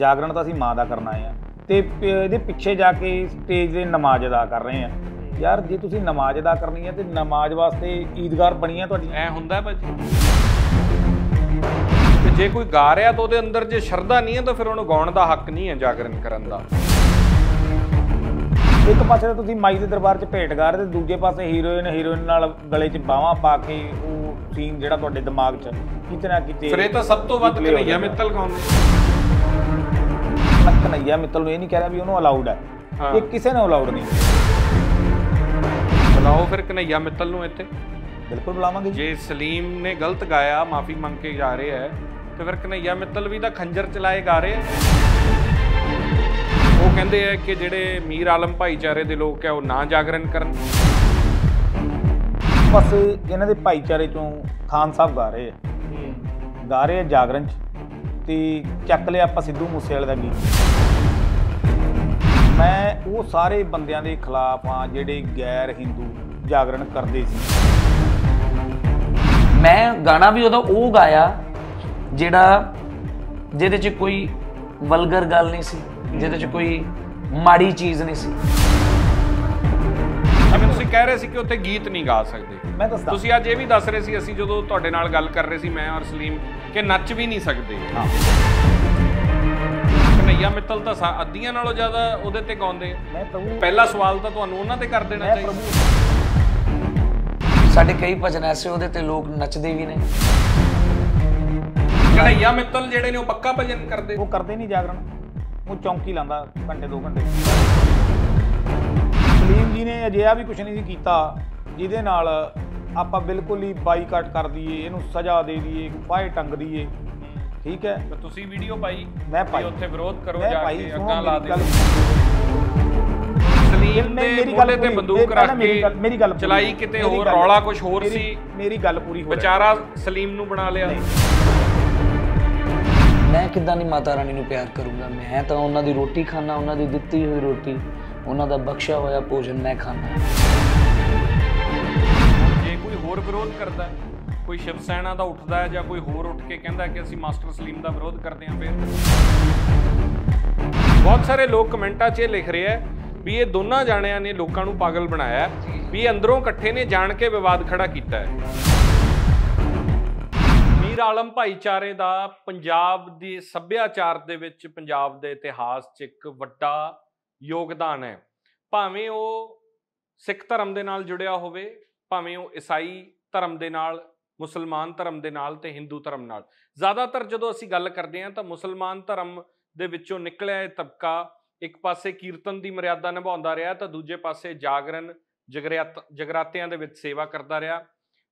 ਜਾਗਰਣ ਤਾਂ ਅਸੀਂ ਮਾਂ ਦਾ ਕਰਨਾ ਹੈ ਤੇ ਇਹਦੇ ਪਿੱਛੇ ਜਾ ਕੇ ਸਟੇਜ ਦੇ ਨਮਾਜ਼ ਅਦਾ ਕਰ ਰਹੇ ਆ ਯਾਰ ਜੇ ਤੁਸੀਂ ਨਮਾਜ਼ ਅਦਾ ਕਰਨੀ ਹੈ ਤੇ ਨਮਾਜ਼ ਵਾਸਤੇ ਈਦਗਾਰ ਬਣੀ ਹੈ ਤੁਹਾਡੀ ਐ ਹੁੰਦਾ ਭਾਜੀ ਤੇ ਜੇ ਕੋਈ ਗਾ ਰਿਹਾ ਤਾਂ ਉਹਦੇ ਅੰਦਰ ਜੇ ਸ਼ਰਧਾ ਨਹੀਂ ਹੈ ਤਾਂ ਫਿਰ ਉਹਨੂੰ ਗਾਉਣ ਦਾ ਹੱਕ ਨਹੀਂ ਹੈ ਜਾਗਰਣ ਕਰਨ ਦਾ ਇੱਕ ਪਾਸੇ ਤਾਂ ਤੁਸੀਂ ਮਾਈ ਦੇ ਦਰਬਾਰ 'ਚ ਭੇਟ ਗਾ ਰਹੇ ਤੇ ਦੂਜੇ ਪਾਸੇ ਹੀਰੋਇਨ ਹੀਰੋਇਨ ਨਾਲ ਗਲੇ 'ਚ ਬਾਹਾਂ ਪਾ ਕੇ ਉਹ ਸੀਨ ਜਿਹੜਾ ਤੁਹਾਡੇ ਦਿਮਾਗ 'ਚ ਕਿਤਨਾ ਕਿਤੇ ਫਿਰ ਇਹ ਤਾਂ ਸਭ ਤੋਂ ਵੱਧ ਕਨਈਆ ਮਿੱਤਲ ਗਾਉਂਦੇ ਕਨਈਆ ਮਿੱਤਲ ਨੂੰ ਇਹ ਨਹੀਂ ਕਹਿ ਰਿਹਾ ਵੀ ਉਹਨੂੰ ਅਲਾਉਡ ਹੈ ਇਹ ਕਿਸੇ ਨੇ ਅਲਾਉਡ ਨਹੀਂ ਬੁਲਾਓ ਫਿਰ ਕਨਈਆ ਮਿੱਤਲ ਨੂੰ ਇੱਥੇ ਬਿਲਕੁਲ ਬੁਲਾਵਾਂਗੇ ਜੇ ਸਲੀਮ ਨੇ ਗਲਤ ਗਾਇਆ ਮਾਫੀ ਮੰਗ ਕੇ ਜਾ ਰਿਹਾ ਹੈ ਤੇ ਫਿਰ ਕਨਈਆ ਮਿੱਤਲ ਵੀ ਤਾਂ ਖੰਜਰ ਚਲਾਏ ਗਾ ਰਿਹਾ ਉਹ ਕਹਿੰਦੇ ਆ ਕਿ ਜਿਹੜੇ ਮੀਰ ਆਲਮ ਭਾਈਚਾਰੇ ਦੇ ਲੋਕ ਆ ਉਹ ਨਾ ਜਾਗਰਣ ਕਰਨ ਬਸ ਇਹਨਾਂ ਦੇ ਭਾਈਚਾਰੇ ਚੋਂ ਖਾਨ ਸਾਹਿਬ ਗਾ ਰਹੇ ਆ ਗਾ ਰਹੇ ਆ ਜਾਗਰਣ ਚ ਤੇ ਚੱਕ ਲਿਆ ਆਪਾਂ ਸਿੱਧੂ ਮੂਸੇ ਵਾਲੇ ਦਾ ਗੀਤ ਮੈਂ ਉਹ ਸਾਰੇ ਬੰਦਿਆਂ ਦੇ ਖਿਲਾਫ ਆ ਜਿਹੜੇ ਗੈਰ ਹਿੰਦੂ ਜਾਗਰਣ ਕਰਦੇ ਸੀ ਮੈਂ ਗਾਣਾ ਵੀ ਉਹਦਾ ਉਹ ਗਾਇਆ ਜਿਹੜਾ ਜਿਹਦੇ 'ਚ ਕੋਈ ਵਲਗਰ ਗੱਲ ਨਹੀਂ ਸੀ ਜਿਹਦੇ 'ਚ ਕੋਈ ਮਾੜੀ ਚੀਜ਼ ਨਹੀਂ ਸੀ ਅਮੇ ਤੁਸੀਂ ਕਹਿ ਰਹੇ ਸੀ ਕਿ ਉੱਥੇ ਗੀਤ ਨਹੀਂ ਗਾ ਸਕਦੇ ਮੈਂ ਦੱਸਦਾ ਤੁਸੀਂ ਅੱਜ ਇਹ ਵੀ ਦੱਸ ਰਹੇ ਸੀ ਅਸੀਂ ਜਦੋਂ ਤੁਹਾਡੇ ਨਾਲ ਗੱਲ ਕਰ ਰਹੇ ਸੀ ਮੈਂ ਔਰ ਸਲੀਮ ਕਿ ਨੱਚ ਵੀ ਨਹੀਂ ਸਕਦੇ ਹਾਂ ਕਨਈਆ ਮਿੱਤਲ ਤਾਂ ਅੱਧੀਆਂ ਨਾਲੋਂ ਜ਼ਿਆਦਾ ਉਹਦੇ ਤੇ ਗਾਉਂਦੇ ਮੈਂ ਪ੍ਰਭੂ ਪਹਿਲਾ ਸਵਾਲ ਤਾਂ ਤੁਹਾਨੂੰ ਉਹਨਾਂ ਤੇ ਕਰ ਦੇਣਾ ਚਾਹੀਦਾ ਸਾਡੇ ਕਈ ਭਜਨ ਐਸੇ ਉਹਦੇ ਤੇ ਲੋਕ ਨੱਚਦੇ ਵੀ ਨੇ ਕਨਈਆ ਮਿੱਤਲ ਜਿਹੜੇ ਨੇ ਉਹ ਪੱਕਾ ਭਜਨ ਕਰਦੇ ਉਹ ਕਰਦੇ ਨਹੀਂ ਜਾਗਰਣ ਉਹ ਚੌਂਕੀ ਲਾਂਦਾ ਘੰਟੇ 2 ਘੰਟੇ ਸਲੀਮ ਜੀ ਨੇ ਅਜਿਹਾ ਵੀ ਕੁਝ ਨਹੀਂ ਕੀਤਾ ਜਿਹਦੇ ਨਾਲ ਆਪਾਂ ਬਿਲਕੁਲ ਹੀ ਬਾਈਕਾਟ ਕਰ ਦਈਏ ਇਹਨੂੰ ਸਜ਼ਾ ਦੇ ਦਈਏ ਪਾਏ ਟੰਗ ਦਈਏ ਠੀਕ ਹੈ ਤਾਂ ਤੁਸੀਂ ਵੀਡੀਓ ਪਾਈ ਮੈਂ ਪਾਈ ਉੱਥੇ ਵਿਰੋਧ ਕਰੋ ਜਾ ਕੇ ਅੱਗਾਂ ਲਾ ਦੇ ਸਲੀਮ ਨੇ ਮੇਰੀ ਗੱਲ ਤੇ ਬੰਦੂਕ ਰੱਖ ਕੇ ਮੇਰੀ ਗੱਲ ਚਲਾਈ ਕਿਤੇ ਹੋਰ ਰੌਲਾ ਕੁਝ ਹੋਰ ਸੀ ਮੇਰੀ ਗੱਲ ਪੂਰੀ ਹੋ ਵਿਚਾਰਾ ਸਲੀਮ ਨੂੰ ਬਣਾ ਲਿਆ ਮੈਂ ਕਿੱਦਾਂ ਨਹੀਂ ਮਾਤਾ ਰਾਣੀ ਨੂੰ ਪਿਆਰ ਕਰੂੰਗਾ ਮੈਂ ਤਾਂ ਉਹਨਾਂ ਦੀ ਰੋਟੀ ਖਾਣਾ ਉਹਨਾਂ ਦੀ ਦਿੱਤੀ ਹੋਈ ਰੋਟੀ ਉਹਨਾਂ ਦਾ ਬਖਸ਼ਿਆ ਹੋਇਆ ਭੋਜਨ ਮੈਂ ਖਾਣਾ ਹੋਰ ਵਿਰੋਧ ਕਰਦਾ ਕੋਈ ਸ਼ਿਵ ਸੈਨਾ ਦਾ ਉੱਠਦਾ ਹੈ ਜਾਂ ਕੋਈ ਹੋਰ ਉੱਠ ਕੇ ਕਹਿੰਦਾ ਕਿ ਅਸੀਂ ਮਾਸਟਰ ਸਲੀਮ ਦਾ ਵਿਰੋਧ ਕਰਦੇ ਹਾਂ ਫਿਰ ਬਹੁਤ ਸਾਰੇ ਲੋਕ ਕਮੈਂਟਾਂ 'ਚ ਇਹ ਲਿਖ ਰਿਹਾ ਵੀ ਇਹ ਦੋਨਾਂ ਜਾਣਿਆਂ ਨੇ ਲੋਕਾਂ ਨੂੰ ਪਾਗਲ ਬਣਾਇਆ ਵੀ ਅੰਦਰੋਂ ਇਕੱਠੇ ਨੇ ਜਾਣ ਕੇ ਵਿਵਾਦ ਖੜਾ ਕੀਤਾ ਹੈ ਮੀਰ ਆਲਮ ਭਾਈਚਾਰੇ ਦਾ ਪੰਜਾਬ ਦੀ ਸੱਭਿਆਚਾਰ ਦੇ ਵਿੱਚ ਪੰਜਾਬ ਦੇ ਇਤਿਹਾਸ 'ਚ ਇੱਕ ਵੱਡਾ ਯੋਗਦਾਨ ਹੈ ਭਾਵੇਂ ਉਹ ਸਿੱਖ ਧਰਮ ਦੇ ਨਾਲ ਜੁੜਿਆ ਹੋਵੇ ਭਾਵੇਂ ਉਹ ਈਸਾਈ ਧਰਮ ਦੇ ਨਾਲ ਮੁਸਲਮਾਨ ਧਰਮ ਦੇ ਨਾਲ ਤੇ ਹਿੰਦੂ ਧਰਮ ਨਾਲ ਜ਼ਿਆਦਾਤਰ ਜਦੋਂ ਅਸੀਂ ਗੱਲ ਕਰਦੇ ਹਾਂ ਤਾਂ ਮੁਸਲਮਾਨ ਧਰਮ ਦੇ ਵਿੱਚੋਂ ਨਿਕਲਿਆ ਇਹ ਤਬਕਾ ਇੱਕ ਪਾਸੇ ਕੀਰਤਨ ਦੀ ਮਰਿਆਦਾ ਨਿਭਾਉਂਦਾ ਰਿਹਾ ਤਾਂ ਦੂਜੇ ਪਾਸੇ ਜਾਗਰਣ ਜਗਰਾਤਿਆਂ ਦੇ ਵਿੱਚ ਸੇਵਾ ਕਰਦਾ ਰਿਹਾ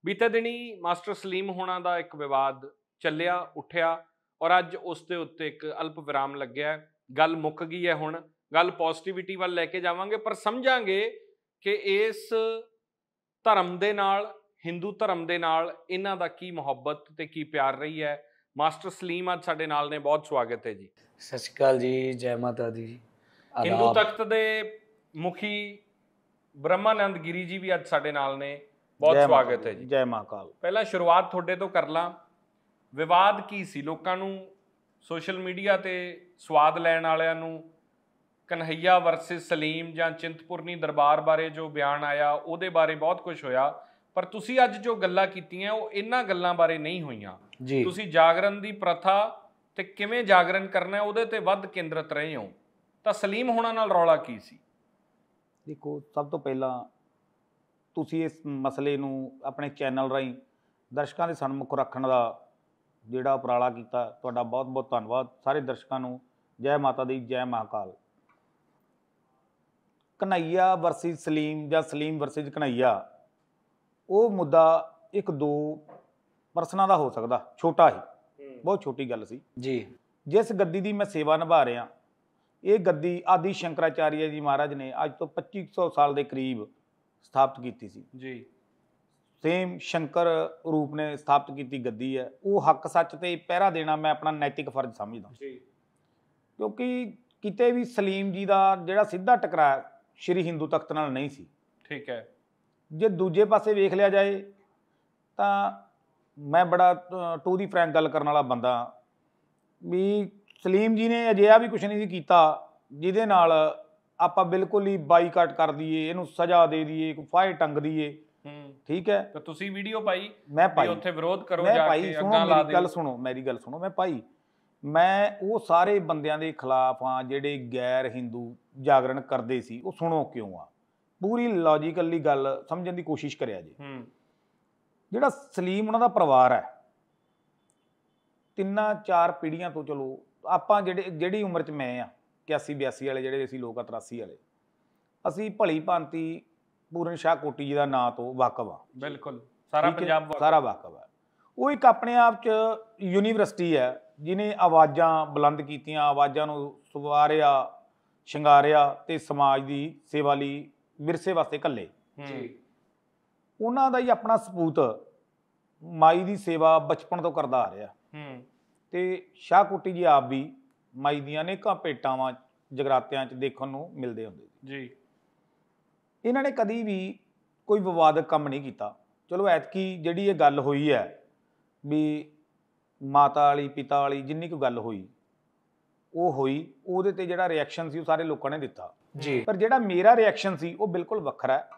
ਬੀਤੇ ਦਿਨੀ ਮਾਸਟਰ ਸਲੀਮ ਹੋਣਾ ਦਾ ਇੱਕ ਵਿਵਾਦ ਚੱਲਿਆ ਉੱਠਿਆ ਔਰ ਅੱਜ ਉਸ ਦੇ ਉੱਤੇ ਇੱਕ ਅਲਪ ਵਿਰਾਮ ਲੱਗਿਆ ਗੱਲ ਮੁੱਕ ਗਈ ਹੈ ਹੁਣ ਗੱਲ ਪੋਜ਼ਿਟਿਵਿਟੀ ਵੱਲ ਲੈ ਕੇ ਜਾਵਾਂਗੇ ਪਰ ਸਮਝਾਂਗੇ ਕਿ ਇਸ ਧਰਮ ਦੇ ਨਾਲ ਹਿੰਦੂ ਧਰਮ ਦੇ ਨਾਲ ਇਹਨਾਂ ਦਾ ਕੀ ਮੁਹੱਬਤ ਤੇ ਕੀ ਪਿਆਰ ਰਹੀ ਹੈ ਮਾਸਟਰ ਸਲੀਮ ਅੱਜ ਸਾਡੇ ਨਾਲ ਨੇ ਬਹੁਤ ਸਵਾਗਤ ਹੈ ਜੀ ਸਤਿ ਸ਼੍ਰੀ ਅਕਾਲ ਜੀ ਜੈ ਮਾਤਾ ਦੀ ਹਿੰਦੂ ਤਖਤ ਦੇ ਮੁਖੀ ਬ੍ਰਹਮਾਨੰਦ ਗਿਰੀ ਜੀ ਵੀ ਅੱਜ ਸਾਡੇ ਨਾਲ ਨੇ ਬਹੁਤ ਸਵਾਗਤ ਹੈ ਜੀ ਜੈ ਮਾ ਕਾਲ ਪਹਿਲਾਂ ਸ਼ੁਰੂਆਤ ਤੁਹਾਡੇ ਤੋਂ ਕਰ ਲਾਂ ਵਿਵਾਦ ਕੀ ਸੀ ਲੋਕਾਂ ਨੂੰ ਸੋਸ਼ਲ ਮੀਡੀਆ ਤੇ ਸਵਾਦ ਲੈਣ ਵਾਲਿਆਂ ਨੂੰ ਕਨਹਈਆ ਵਰਸਸ ਸਲੀਮ ਜਾਂ ਚਿੰਤਪੁਰਨੀ ਦਰਬਾਰ ਬਾਰੇ ਜੋ ਬਿਆਨ ਆਇਆ ਉਹਦੇ ਬਾਰੇ ਬਹੁਤ ਕੁਝ ਹੋਇਆ ਪਰ ਤੁਸੀਂ ਅੱਜ ਜੋ ਗੱਲਾਂ ਕੀਤੀਆਂ ਉਹ ਇਹਨਾਂ ਗੱਲਾਂ ਬਾਰੇ ਨਹੀਂ ਹੋਈਆਂ ਤੁਸੀਂ ਜਾਗਰਣ ਦੀ ਪ੍ਰਥਾ ਤੇ ਕਿਵੇਂ ਜਾਗਰਣ ਕਰਨਾ ਉਹਦੇ ਤੇ ਵੱਧ ਕੇਂਦਰਿਤ ਰਹੇ ਹੋ ਤਾਂ ਸਲੀਮ ਹੋਣਾ ਨਾਲ ਰੌਲਾ ਕੀ ਸੀ ਦੇਖੋ ਸਭ ਤੋਂ ਪਹਿਲਾਂ ਤੁਸੀਂ ਇਸ ਮਸਲੇ ਨੂੰ ਆਪਣੇ ਚੈਨਲ ਰਾਹੀਂ ਦਰਸ਼ਕਾਂ ਦੇ ਸਾਹਮਣੇ ਰੱਖਣ ਦਾ ਜਿਹੜਾ ਉਪਰਾਲਾ ਕੀਤਾ ਤੁਹਾਡਾ ਬਹੁਤ ਬਹੁਤ ਧੰਨਵਾਦ ਸਾਰੇ ਦਰਸ਼ਕਾਂ ਨੂੰ ਜੈ ਮਾਤਾ ਦੀ ਜੈ ਮਹਾਕਾਲ ਕਨਈਆ ਵਰਸਸ ਸਲੀਮ ਜਾਂ ਸਲੀਮ ਵਰਸਸ ਕਨਈਆ ਉਹ ਮੁੱਦਾ ਇੱਕ ਦੋ ਪਰਸਨਾਂ ਦਾ ਹੋ ਸਕਦਾ ਛੋਟਾ ਹੀ ਬਹੁਤ ਛੋਟੀ ਗੱਲ ਸੀ ਜੀ ਜਿਸ ਗੱਦੀ ਦੀ ਮੈਂ ਸੇਵਾ ਨਿਭਾ ਰਿਹਾ ਇਹ ਗੱਦੀ ਆਦੀ ਸ਼ੰਕਰਾਚਾਰੀਆ ਜੀ ਮਹਾਰਾਜ ਨੇ ਅੱਜ ਤੋਂ 2500 ਸਾਲ ਦੇ ਕਰੀਬ ਸਥਾਪਿਤ ਕੀਤੀ ਸੀ ਜੀ ਸੇਮ ਸ਼ੰਕਰ ਰੂਪ ਨੇ ਸਥਾਪਿਤ ਕੀਤੀ ਗੱਦੀ ਹੈ ਉਹ ਹੱਕ ਸੱਚ ਤੇ ਪਹਿਰਾ ਦੇਣਾ ਮੈਂ ਆਪਣਾ ਨੈਤਿਕ ਫਰਜ਼ ਸਮਝਦਾ ਜੀ ਕਿਉਂਕਿ ਕਿਤੇ ਵੀ ਸਲੀਮ ਜੀ ਦਾ ਜਿਹੜਾ ਸਿੱਧਾ ਟਕਰਾਅ ਸ਼੍ਰੀ ਹਿੰਦੂ ਤਖਤ ਨਾਲ ਨਹੀਂ ਸੀ ਠੀਕ ਹੈ ਜੇ ਦੂਜੇ ਪਾਸੇ ਵੇਖ ਲਿਆ ਜਾਏ ਤਾਂ ਮੈਂ ਬੜਾ ਟੂ ਦੀ ਫਰੈਂਕ ਗੱਲ ਕਰਨ ਵਾਲਾ ਬੰਦਾ ਵੀ ਸਲੀਮ ਜੀ ਨੇ ਅਜਿਹਾ ਵੀ ਕੁਝ ਨਹੀਂ ਸੀ ਕੀਤਾ ਜਿਹਦੇ ਨਾਲ ਆਪਾਂ ਬਿਲਕੁਲ ਹੀ ਬਾਈਕਾਟ ਕਰ ਦਈਏ ਇਹਨੂੰ ਸਜ਼ਾ ਦੇ ਦਈਏ ਕੋਈ ਫਾਇਰ ਟੰਗ ਦਈਏ ਹੂੰ ਠੀਕ ਹੈ ਤਾਂ ਤੁਸੀਂ ਵੀਡੀਓ ਪਾਈ ਮੈਂ ਪਾਈ ਉੱਥੇ ਵਿਰੋਧ ਕਰੋ ਜਾ ਕੇ ਅੱਗਾ ਲਾ ਦੇ ਗੱਲ ਸੁਣੋ ਮੇਰੀ ਗੱਲ ਸੁਣੋ ਮੈਂ ਪਾਈ ਮੈਂ ਉਹ ਸਾਰੇ ਬੰਦਿਆਂ ਦੇ ਖਿਲਾਫ ਆ ਜਿਹੜੇ ਗੈਰ ਹਿੰਦੂ ਜਾਗਰਣ ਕਰਦੇ ਸੀ ਉਹ ਸੁਣੋ ਕਿਉਂ ਆ ਪੂਰੀ ਲੌਜੀਕਲੀ ਗੱਲ ਸਮਝਣ ਦੀ ਕੋਸ਼ਿਸ਼ ਕਰਿਆ ਜੀ ਹੂੰ ਜਿਹੜਾ ਸਲੀਮ ਉਹਨਾਂ ਦਾ ਪਰਿਵਾਰ ਹੈ ਤਿੰਨਾਂ ਚਾਰ ਪੀੜ੍ਹੀਆਂ ਤੋਂ ਚਲੋ ਆਪਾਂ ਜਿਹੜੇ ਜਿਹੜੀ ਉਮਰ 'ਚ ਮੈਂ ਆ 81 82 ਵਾਲੇ ਜਿਹੜੇ ਅਸੀਂ ਲੋਕ ਆ 83 ਵਾਲੇ ਅਸੀਂ ਭਲੀ ਭਾਂਤੀ ਪੂਰਨ ਸ਼ਾਹ ਕੋਟੀ ਜੀ ਦਾ ਨਾਂ ਤੋਂ ਵਾਕਫ ਆ ਬਿਲਕੁਲ ਸਾਰਾ ਪੰਜਾਬ ਸਾਰਾ ਵਾਕਫ ਆ ਉਹ ਇੱਕ ਆਪਣੇ ਆਪ 'ਚ ਯੂਨੀਵਰਸਿਟੀ ਹੈ ਜਿਨੇ ਆਵਾਜ਼ਾਂ ਬੁਲੰਦ ਕੀਤੀਆਂ ਆਵਾਜ਼ਾਂ ਨੂੰ ਸੁਵਾਰਿਆ ਸ਼ਿੰਗਾਰਿਆ ਤੇ ਸਮਾਜ ਦੀ ਸੇਵਾ ਲਈ ਵਿਰਸੇ ਵਾਸਤੇ ਕੱਲੇ ਜੀ ਉਹਨਾਂ ਦਾ ਹੀ ਆਪਣਾ ਸਪੂਤ ਮਾਈ ਦੀ ਸੇਵਾ ਬਚਪਨ ਤੋਂ ਕਰਦਾ ਆ ਰਿਹਾ ਹੂੰ ਤੇ ਸ਼ਾਹ ਕੁੱਟੀ ਜੀ ਆਪ ਵੀ ਮਾਈ ਦੀਆਂ ਅਨੇਕਾਂ ਪੇਟਾਵਾਂ ਜਗਰਾਤਿਆਂ 'ਚ ਦੇਖਣ ਨੂੰ ਮਿਲਦੇ ਹੁੰਦੇ ਜੀ ਇਹਨਾਂ ਨੇ ਕਦੀ ਵੀ ਕੋਈ ਵਿਵਾਦਕ ਕੰਮ ਨਹੀਂ ਕੀਤਾ ਚਲੋ ਐਤਕੀ ਜਿਹੜੀ ਇਹ ਗੱਲ ਹੋਈ ਹੈ ਵੀ ਮਾਤਾ ਵਾਲੀ ਪਿਤਾ ਵਾਲੀ ਜਿੰਨੀ ਕੁ ਗੱਲ ਹੋਈ ਉਹ ਹੋਈ ਉਹਦੇ ਤੇ ਜਿਹੜਾ ਰਿਐਕਸ਼ਨ ਸੀ ਉਹ ਸਾਰੇ ਲੋਕਾਂ ਨੇ ਦਿੱਤਾ ਜੀ ਪਰ ਜਿਹੜਾ ਮੇਰਾ ਰਿਐਕਸ਼ਨ ਸੀ ਉਹ ਬਿਲਕੁਲ ਵੱਖਰਾ ਹੈ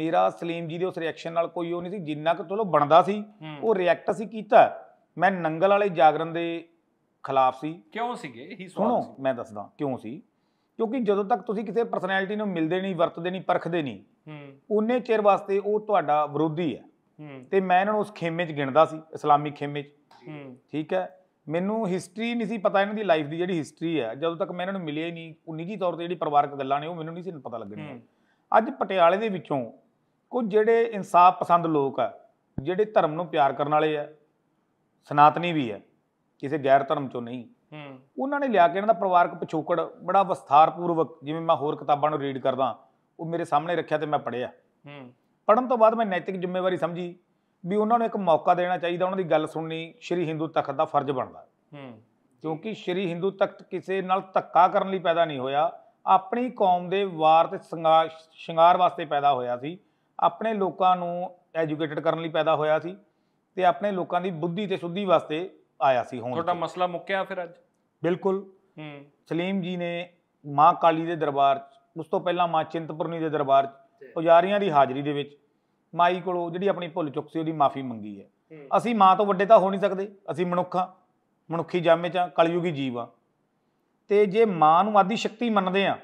ਮੇਰਾ ਸਲੀਮ ਜੀ ਦੇ ਉਸ ਰਿਐਕਸ਼ਨ ਨਾਲ ਕੋਈ ਉਹ ਨਹੀਂ ਸੀ ਜਿੰਨਾ ਕਿ ਤੁਹਾਨੂੰ ਬਣਦਾ ਸੀ ਉਹ ਰਿਐਕਟ ਅਸੀਂ ਕੀਤਾ ਮੈਂ ਨੰਗਲ ਵਾਲੇ ਜਾਗਰਣ ਦੇ ਖਿਲਾਫ ਸੀ ਕਿਉਂ ਸੀਗੇ ਹੀ ਸੁਣੋ ਮੈਂ ਦੱਸਦਾ ਕਿਉਂ ਸੀ ਕਿਉਂਕਿ ਜਦੋਂ ਤੱਕ ਤੁਸੀਂ ਕਿਸੇ ਪਰਸਨੈਲਿਟੀ ਨੂੰ ਮਿਲਦੇ ਨਹੀਂ ਵਰਤਦੇ ਨਹੀਂ ਪਰਖਦੇ ਨਹੀਂ ਹੂੰ ਉਹਨੇ ਚਿਰ ਵਾਸਤੇ ਉਹ ਤੁਹਾਡਾ ਵਿਰੋਧੀ ਹੈ ਤੇ ਮੈਂ ਇਹਨਾਂ ਨੂੰ ਉਸ ਖੇਮੇ 'ਚ ਗਿਣਦਾ ਸੀ ਇਸਲਾਮੀ ਖੇਮੇ 'ਚ ਠੀਕ ਹੈ ਮੈਨੂੰ ਹਿਸਟਰੀ ਨਹੀਂ ਸੀ ਪਤਾ ਇਹਨਾਂ ਦੀ ਲਾਈਫ ਦੀ ਜਿਹੜੀ ਹਿਸਟਰੀ ਹੈ ਜਦੋਂ ਤੱਕ ਮੈਂ ਇਹਨਾਂ ਨੂੰ ਮਿਲਿਆ ਹੀ ਨਹੀਂ ਉਹ ਨਿੱਜੀ ਤੌਰ ਤੇ ਜਿਹੜੀ ਪਰਿਵਾਰਕ ਗੱਲਾਂ ਨੇ ਉਹ ਮੈਨੂੰ ਨਹੀਂ ਸੀ ਪਤਾ ਲੱਗਣੀਆਂ ਅੱਜ ਪਟਿਆਲੇ ਦੇ ਵਿੱਚੋਂ ਕੁਝ ਜਿਹੜੇ ਇਨਸਾਫ ਪਸੰਦ ਲੋਕ ਆ ਜਿਹੜੇ ਧਰਮ ਨੂੰ ਪਿਆਰ ਕਰਨ ਵਾਲੇ ਆ ਸਨਾਤਨੀ ਵੀ ਆ ਕਿਸੇ ਗੈਰ ਧਰਮ ਚੋਂ ਨਹੀਂ ਹੂੰ ਉਹਨਾਂ ਨੇ ਲਿਆ ਕੇ ਇਹਨਾਂ ਦਾ ਪਰਿਵਾਰਕ ਪਿਛੋਕੜ ਬੜਾ ਵਿਸਥਾਰਪੂਰਵਕ ਜਿਵੇਂ ਮੈਂ ਹੋਰ ਕਿਤਾਬਾਂ ਨੂੰ ਰੀਡ ਕਰਦਾ ਉਹ ਮੇਰੇ ਸਾਹਮਣੇ ਰੱਖਿਆ ਤੇ ਮੈਂ ਪੜਿਆ ਹੂੰ ਪੜਨ ਤੋਂ ਬਾਅਦ ਮੈਂ ਨੈਤਿਕ ਜ਼ਿੰਮੇਵਾਰੀ ਸਮਝੀ ਵੀ ਉਹਨਾਂ ਨੂੰ ਇੱਕ ਮੌਕਾ ਦੇਣਾ ਚਾਹੀਦਾ ਉਹਨਾਂ ਦੀ ਗੱਲ ਸੁਣਨੀ ਸ਼੍ਰੀ ਹਿੰਦੂ ਤਖਤ ਦਾ ਫਰਜ਼ ਬਣਦਾ ਹੂੰ ਕਿਉਂਕਿ ਸ਼੍ਰੀ ਹਿੰਦੂ ਤਖਤ ਕਿਸੇ ਨਾਲ ਧੱਕਾ ਕਰਨ ਲਈ ਪੈਦਾ ਨਹੀਂ ਹੋਇਆ ਆਪਣੀ ਕੌਮ ਦੇ ਵਾਰ ਤੇ ਸ਼ਿੰਗਾਰ ਵਾਸਤੇ ਪੈਦਾ ਹੋਇਆ ਸੀ ਆਪਣੇ ਲੋਕਾਂ ਨੂੰ ਐਜੂਕੇਟਡ ਕਰਨ ਲਈ ਪੈਦਾ ਹੋਇਆ ਸੀ ਤੇ ਆਪਣੇ ਲੋਕਾਂ ਦੀ ਬੁੱਧੀ ਤੇ ਸੁੱਧੀ ਵਾਸਤੇ ਆਇਆ ਸੀ ਹੁਣ ਤੁਹਾਡਾ ਮਸਲਾ ਮੁੱਕਿਆ ਫਿਰ ਅੱਜ ਬਿਲਕੁਲ ਹੂੰ ਸਲੀਮ ਜੀ ਨੇ ਮਾਂ ਕਾਲੀ ਦੇ ਦਰਬਾਰ ਉਸ ਤੋਂ ਪਹਿਲਾਂ ਮਾਂ ਚਿੰਤਪੁਰਨੀ ਦੇ ਦਰਬਾਰ ਪੁਜਾਰੀਆਂ ਦੀ ਹਾਜ਼ਰੀ ਦੇ ਵਿੱਚ ਮਾਈ ਕੋਲੋਂ ਜਿਹੜੀ ਆਪਣੀ ਭੁੱਲ ਚੁੱਕ ਸੀ ਉਹਦੀ ਮਾਫੀ ਮੰਗੀ ਹੈ ਅਸੀਂ ਮਾਂ ਤੋਂ ਵੱਡੇ ਤਾਂ ਹੋ ਨਹੀਂ ਸਕਦੇ ਅਸੀਂ ਮਨੁੱਖਾਂ ਮਨੁੱਖੀ ਜਾਮੇ 'ਚ ਕਲਯੁਗੀ ਜੀਵ ਆ ਤੇ ਜੇ ਮਾਂ ਨੂੰ ਆਦੀ ਸ਼ਕਤੀ ਮੰਨਦੇ ਆ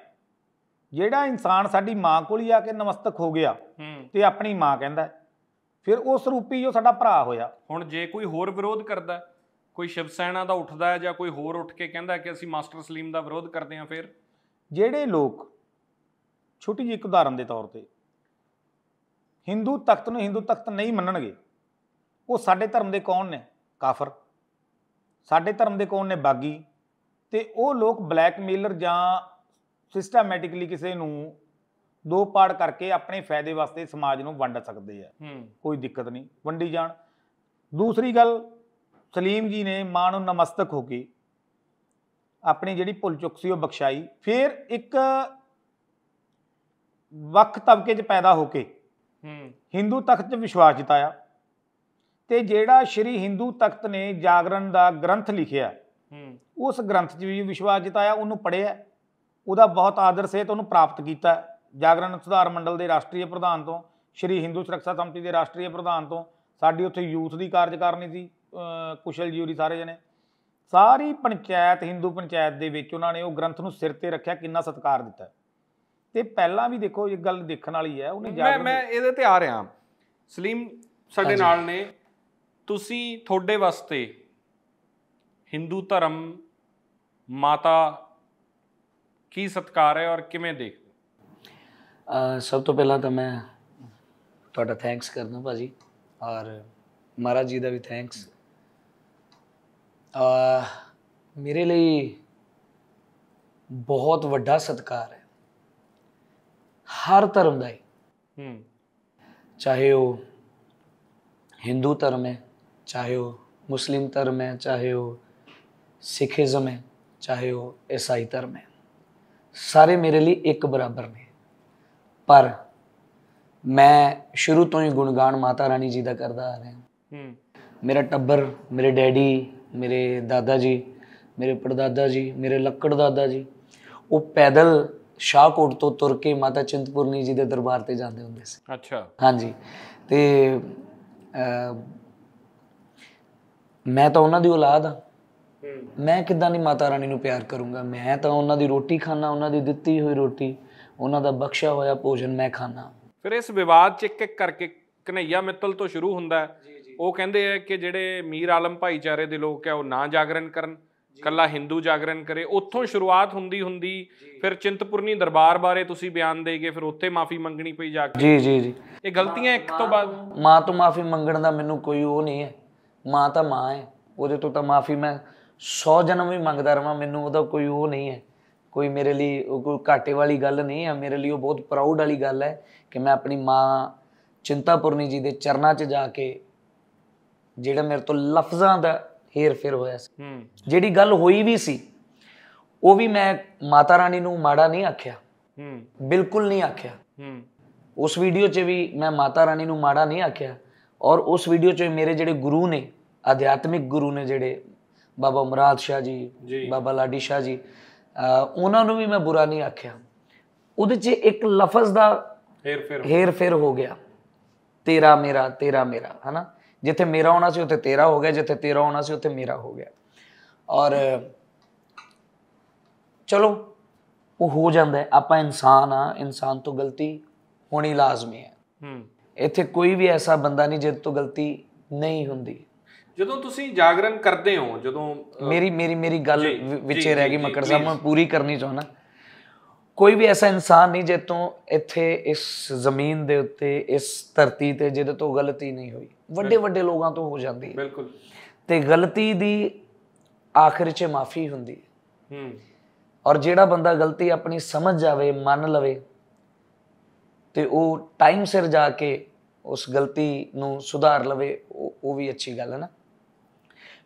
ਜਿਹੜਾ ਇਨਸਾਨ ਸਾਡੀ ਮਾਂ ਕੋਲ ਹੀ ਆ ਕੇ ਨਮਸਤਕ ਹੋ ਗਿਆ ਤੇ ਆਪਣੀ ਮਾਂ ਕਹਿੰਦਾ ਫਿਰ ਉਸ ਰੂਪੀ ਜੋ ਸਾਡਾ ਭਰਾ ਹੋਇਆ ਹੁਣ ਜੇ ਕੋਈ ਹੋਰ ਵਿਰੋਧ ਕਰਦਾ ਕੋਈ ਸ਼ਿਵ ਸੈਨਾ ਦਾ ਉੱਠਦਾ ਹੈ ਜਾਂ ਕੋਈ ਹੋਰ ਉੱਠ ਕੇ ਕਹਿੰਦਾ ਕਿ ਅਸੀਂ ਮਾਸਟਰ ਸਲੀਮ ਦਾ ਵਿਰੋਧ ਕਰਦੇ ਆ ਫਿਰ ਜਿਹੜੇ ਲੋਕ ਛੋਟੀ ਜਿਹੀ ਇੱਕ ਉਦਾਹਰਨ ਦੇ ਤੌਰ ਤੇ ਹਿੰਦੂ ਤਖਤ ਨੂੰ ਹਿੰਦੂ ਤਖਤ ਨਹੀਂ ਮੰਨਣਗੇ ਉਹ ਸਾਡੇ ਧਰਮ ਦੇ ਕੌਣ ਨੇ ਕਾਫਰ ਸਾਡੇ ਧਰਮ ਦੇ ਕੌਣ ਨੇ ਬਾਗੀ ਤੇ ਉਹ ਲੋਕ ਬਲੈਕਮੇਲਰ ਜਾਂ ਸਿਸਟਮੈਟਿਕਲੀ ਕਿਸੇ ਨੂੰ ਦੋ ਪਾੜ ਕਰਕੇ ਆਪਣੇ ਫਾਇਦੇ ਵਾਸਤੇ ਸਮਾਜ ਨੂੰ ਵੰਡ ਸਕਦੇ ਆ ਕੋਈ ਦਿੱਕਤ ਨਹੀਂ ਵੰਡੀ ਜਾਣ ਦੂਸਰੀ ਗੱਲ ਸਲੀਮ ਜੀ ਨੇ ਮਾਂ ਨੂੰ ਨਮਸਤਕ ਹੋ ਕੇ ਆਪਣੀ ਜਿਹੜੀ ਭੁੱਲ ਚੁੱਕ ਸੀ ਉਹ ਬਖਸ਼ਾਈ ਫਿਰ ਇੱਕ ਵੱਖ ਤਬਕੇ 'ਚ ਪੈਦਾ ਹੋ ਕੇ ਹੂੰ ਹਿੰਦੂ ਤਖਤ 'ਚ ਵਿਸ਼ਵਾਸ ਜਤਾਇਆ ਤੇ ਜਿਹੜਾ ਸ਼੍ਰੀ ਹਿੰਦੂ ਤਖਤ ਨੇ ਜਾਗਰਣ ਦਾ ਗ੍ਰੰਥ ਲਿਖਿਆ ਹੂੰ ਉਸ ਗ੍ਰੰਥ 'ਚ ਵੀ ਵਿਸ਼ਵਾਸ ਜਤਾਇਆ ਉਹਨੂੰ ਪੜਿਆ ਉਹਦਾ ਬਹੁਤ ਆਦਰ ਸਹਿਤ ਉਹਨੂੰ ਪ੍ਰਾਪਤ ਕੀਤਾ ਜਾਗਰਣ ਸੁਧਾਰ ਮੰਡਲ ਦੇ ਰਾਸ਼ਟਰੀ ਪ੍ਰਧਾਨ ਤੋਂ ਸ਼੍ਰੀ ਹਿੰਦੂ ਸੁਰੱਖਿਆ ਸੰਮਤੀ ਦੇ ਰਾਸ਼ਟਰੀ ਪ੍ਰਧਾਨ ਤੋਂ ਸਾਡੀ ਉੱਥੇ ਯੂਥ ਦੀ ਕਾਰਜਕਾਰਨੀ ਸੀ ਕੁਸ਼ਲ ਜੀਉਰੀ ਸਾਰੇ ਜਣੇ ਸਾਰੀ ਪੰਚਾਇਤ ਹਿੰਦੂ ਪੰਚਾਇਤ ਦੇ ਵਿੱਚ ਉਹਨਾਂ ਨੇ ਉਹ ਗ੍ਰੰਥ ਨੂੰ ਸਿਰ ਤੇ ਰੱਖਿਆ ਕਿੰਨਾ ਸਤਿਕਾਰ ਦਿੱਤਾ ਤੇ ਪਹਿਲਾਂ ਵੀ ਦੇਖੋ ਇਹ ਗੱਲ ਦੇਖਣ ਵਾਲੀ ਹੈ ਉਹਨੇ ਮੈਂ ਮੈਂ ਇਹਦੇ ਤੇ ਆ ਰਿਹਾ ਸਲੀਮ ਸਾਡੇ ਨਾਲ ਨੇ ਤੁਸੀਂ ਤੁਹਾਡੇ ਵਾਸਤੇ ਹਿੰਦੂ ਧਰਮ ਮਾਤਾ ਕੀ ਸਤਕਾਰ ਹੈ ਔਰ ਕਿਵੇਂ ਦੇਖਦੇ ਸਭ ਤੋਂ ਪਹਿਲਾਂ ਤਾਂ ਮੈਂ ਤੁਹਾਡਾ ਥੈਂਕਸ ਕਰਦਾ ਭਾਜੀ ਔਰ ਮਹਾਰਾਜ ਜੀ ਦਾ ਵੀ ਥੈਂਕਸ ਆ ਮੇਰੇ ਲਈ ਬਹੁਤ ਵੱਡਾ ਸਤਕਾਰ ਹੈ ਹਰ ਧਰਮ ਦਾ ਹੈ ਹੂੰ ਚਾਹੇ ਉਹ ਹਿੰਦੂ ਧਰਮ ਹੈ ਚਾਹੇ ਉਹ ਮੁਸਲਿਮ ਧਰਮ ਹੈ ਚਾਹੇ ਉਹ ਸਿੱਖੀਜ਼ਮ ਹੈ ਚਾਹੇ ਉਹ ਈਸਾਈ ਧਰਮ ਹੈ ਸਾਰੇ ਮੇਰੇ ਲਈ ਇੱਕ ਬਰਾਬਰ ਨੇ ਪਰ ਮੈਂ ਸ਼ੁਰੂ ਤੋਂ ਹੀ ਗੁਣਗਾਨ ਮਾਤਾ ਰਾਣੀ ਜੀ ਦਾ ਕਰਦਾ ਆ ਰਿਹਾ ਹੂੰ ਮੇਰਾ ਟੱਬਰ ਮੇਰੇ ਡੈਡੀ ਮੇਰੇ ਦਾਦਾ ਜੀ ਮੇਰੇ ਪੜਦਾਦਾ ਜੀ ਮੇਰੇ ਲੱਕੜ ਦਾਦਾ ਜੀ ਉਹ ਪੈਦਲ ਸ਼ਾਹਕੋਟ ਤੋਂ ਤੁਰ ਕੇ ਮਾਤਾ ਚਿੰਤਪੁਰਨੀ ਜੀ ਦੇ ਦਰਬਾਰ ਤੇ ਜਾਂਦੇ ਹੁੰਦੇ ਸੀ ਅੱਛਾ ਹਾਂਜੀ ਤੇ ਮੈਂ ਤਾਂ ਉਹਨਾਂ ਦੀ ਔਲਾਦ ਆ ਮੈਂ ਕਿੱਦਾਂ ਨਹੀਂ ਮਾਤਾ ਰਾਣੀ ਨੂੰ ਪਿਆਰ ਕਰੂੰਗਾ ਮੈਂ ਤਾਂ ਉਹਨਾਂ ਦੀ ਰੋਟੀ ਖਾਣਾ ਉਹਨਾਂ ਦੀ ਦਿੱਤੀ ਹੋਈ ਰੋਟੀ ਉਹਨਾਂ ਦਾ ਬਖਸ਼ਿਆ ਹੋਇਆ ਭੋਜਨ ਮੈਂ ਖਾਣਾ ਫਿਰ ਇਸ ਵਿਵਾਦ ਚ ਇੱਕ ਇੱਕ ਕਰਕੇ ਕਨਈਆ ਮਿੱਤਲ ਤੋਂ ਸ਼ੁਰੂ ਹੁੰਦਾ ਹੈ ਉਹ ਕਹਿੰਦੇ ਆ ਕਿ ਜਿਹੜੇ ਮੀਰ ਆਲਮ ਭਾਈਚਾਰੇ ਦੇ ਲੋਕ ਆ ਉਹ ਨਾ ਜਾਗਰਣ ਕਰਨ ਕੱਲਾ ਹਿੰਦੂ ਜਾਗਰਣ ਕਰੇ ਉੱਥੋਂ ਸ਼ੁਰੂਆਤ ਹੁੰਦੀ ਹੁੰਦੀ ਫਿਰ ਚਿੰਤਪੁਰਨੀ ਦਰਬਾਰ ਬਾਰੇ ਤੁਸੀਂ ਬਿਆਨ ਦੇਗੇ ਫਿਰ ਉੱਥੇ ਮਾਫੀ ਮੰਗਣੀ ਪਈ ਜਾ ਕੇ ਜੀ ਜੀ ਜੀ ਇਹ ਗਲਤੀਆਂ ਇੱਕ ਤੋਂ ਬਾਅਦ ਮਾਂ ਤੋਂ ਮਾਫੀ ਮੰਗਣ ਦਾ ਮੈਨੂੰ ਕੋਈ ਉਹ ਨਹੀਂ ਹੈ ਮਾਂ ਤਾਂ ਮਾਂ ਹੈ ਉਹਦੇ ਤੋਂ ਤਾਂ ਮਾਫੀ ਮੈਂ 100 ਜਨਮ ਵੀ ਮੰਗਦਾ ਰਵਾਂ ਮੈਨੂੰ ਉਹਦਾ ਕੋਈ ਉਹ ਨਹੀਂ ਹੈ ਕੋਈ ਮੇਰੇ ਲਈ ਕੋਈ ਘਾਟੇ ਵਾਲੀ ਗੱਲ ਨਹੀਂ ਹੈ ਮੇਰੇ ਲਈ ਉਹ ਬਹੁਤ ਪ੍ਰਾਊਡ ਵਾਲੀ ਗੱਲ ਹੈ ਕਿ ਮੈਂ ਆਪਣੀ ਮਾਂ ਚਿੰਤਾਪੁਰਨੀ ਜੀ ਦੇ ਚਰਨਾਂ 'ਚ ਜਾ ਕੇ ਜਿਹੜਾ ਮੇਰੇ ਤੋਂ ਲਫ਼ਜ਼ਾਂ ਦਾ ਹੇਰ ਫੇਰ ਹੋਇਆ ਸੀ ਹੂੰ ਜਿਹੜੀ ਗੱਲ ਹੋਈ ਵੀ ਸੀ ਉਹ ਵੀ ਮੈਂ ਮਾਤਾ ਰਾਣੀ ਨੂੰ ਮਾੜਾ ਨਹੀਂ ਆਖਿਆ ਹੂੰ ਬਿਲਕੁਲ ਨਹੀਂ ਆਖਿਆ ਹੂੰ ਉਸ ਵੀਡੀਓ 'ਚ ਵੀ ਮੈਂ ਮਾਤਾ ਰਾਣੀ ਨੂੰ ਮਾੜਾ ਨਹੀਂ ਆਖਿਆ ਔਰ ਉਸ ਵੀਡੀਓ 'ਚ ਮੇਰੇ ਜਿਹੜੇ ਗੁਰੂ ਨੇ ਅਧਿਆਤਮਿਕ ਗੁਰੂ ਨੇ ਜਿਹੜੇ ਬਾਬਾ ਅਮਰਾਤ ਸ਼ਾਹ ਜੀ ਬਾਬਾ ਲਾਡੀ ਸ਼ਾਹ ਜੀ ਉਹਨਾਂ ਨੂੰ ਵੀ ਮੈਂ ਬੁਰਾ ਨਹੀਂ ਆਖਿਆ ਉਹਦੇ 'ਚ ਇੱਕ ਲਫ਼ਜ਼ ਦਾ ਹੇਰ ਫੇਰ ਹੇਰ ਫੇਰ ਹੋ ਗਿਆ ਤੇਰਾ ਮੇਰਾ ਤੇਰਾ ਮੇਰਾ ਹਨਾ ਜਿੱਥੇ ਮੇਰਾ ਹੋਣਾ ਸੀ ਉੱਥੇ ਤੇਰਾ ਹੋ ਗਿਆ ਜਿੱਥੇ ਤੇਰਾ ਹੋਣਾ ਸੀ ਉੱਥੇ ਮੇਰਾ ਹੋ ਗਿਆ ਔਰ ਚਲੋ ਉਹ ਹੋ ਜਾਂਦਾ ਹੈ ਆਪਾਂ ਇਨਸਾਨ ਆ ਇਨਸਾਨ ਤੋਂ ਗਲਤੀ ਹੋਣੀ ਲਾਜ਼ਮੀ ਹੈ ਹੂੰ ਇੱਥੇ ਕੋਈ ਵੀ ਐਸਾ ਬੰਦਾ ਨਹੀਂ ਜਿਹਦੇ ਤੋਂ ਗਲਤੀ ਨਹੀਂ ਹੁੰਦੀ ਜਦੋਂ ਤੁਸੀਂ ਜਾਗਰਣ ਕਰਦੇ ਹੋ ਜਦੋਂ ਮੇਰੀ ਮੇਰੀ ਮੇਰੀ ਗੱਲ ਵਿੱਚੇ ਰਹਿ ਗਈ ਮੱਕੜ ਸਾਹਿਬ ਮੈਂ ਪੂਰੀ ਕਰਨੀ ਚਾਹਣਾ ਕੋਈ ਵੀ ਐਸਾ ਇਨਸਾਨ ਨਹੀਂ ਜੇ ਤੋਂ ਇੱਥੇ ਇਸ ਜ਼ਮੀਨ ਦੇ ਉੱਤੇ ਇਸ ਧਰਤੀ ਤੇ ਜਿਹਦੇ ਤੋਂ ਗਲਤੀ ਨਹੀਂ ਹੋਈ ਵੱਡੇ ਵੱਡੇ ਲੋਕਾਂ ਤੋਂ ਹੋ ਜਾਂਦੀ ਹੈ ਬਿਲਕੁਲ ਤੇ ਗਲਤੀ ਦੀ ਆਖਿਰ 'ਚ ਮਾਫੀ ਹੁੰਦੀ ਹੈ ਹੂੰ ਔਰ ਜਿਹੜਾ ਬੰਦਾ ਗਲਤੀ ਆਪਣੀ ਸਮਝ ਜਾਵੇ ਮੰਨ ਲਵੇ ਤੇ ਉਹ ਟਾਈਮ ਸਿਰ ਜਾ ਕੇ ਉਸ ਗਲਤੀ ਨੂੰ ਸੁਧਾਰ ਲਵੇ ਉਹ ਵੀ ਅੱਛੀ ਗੱਲ ਹੈ ਨਾ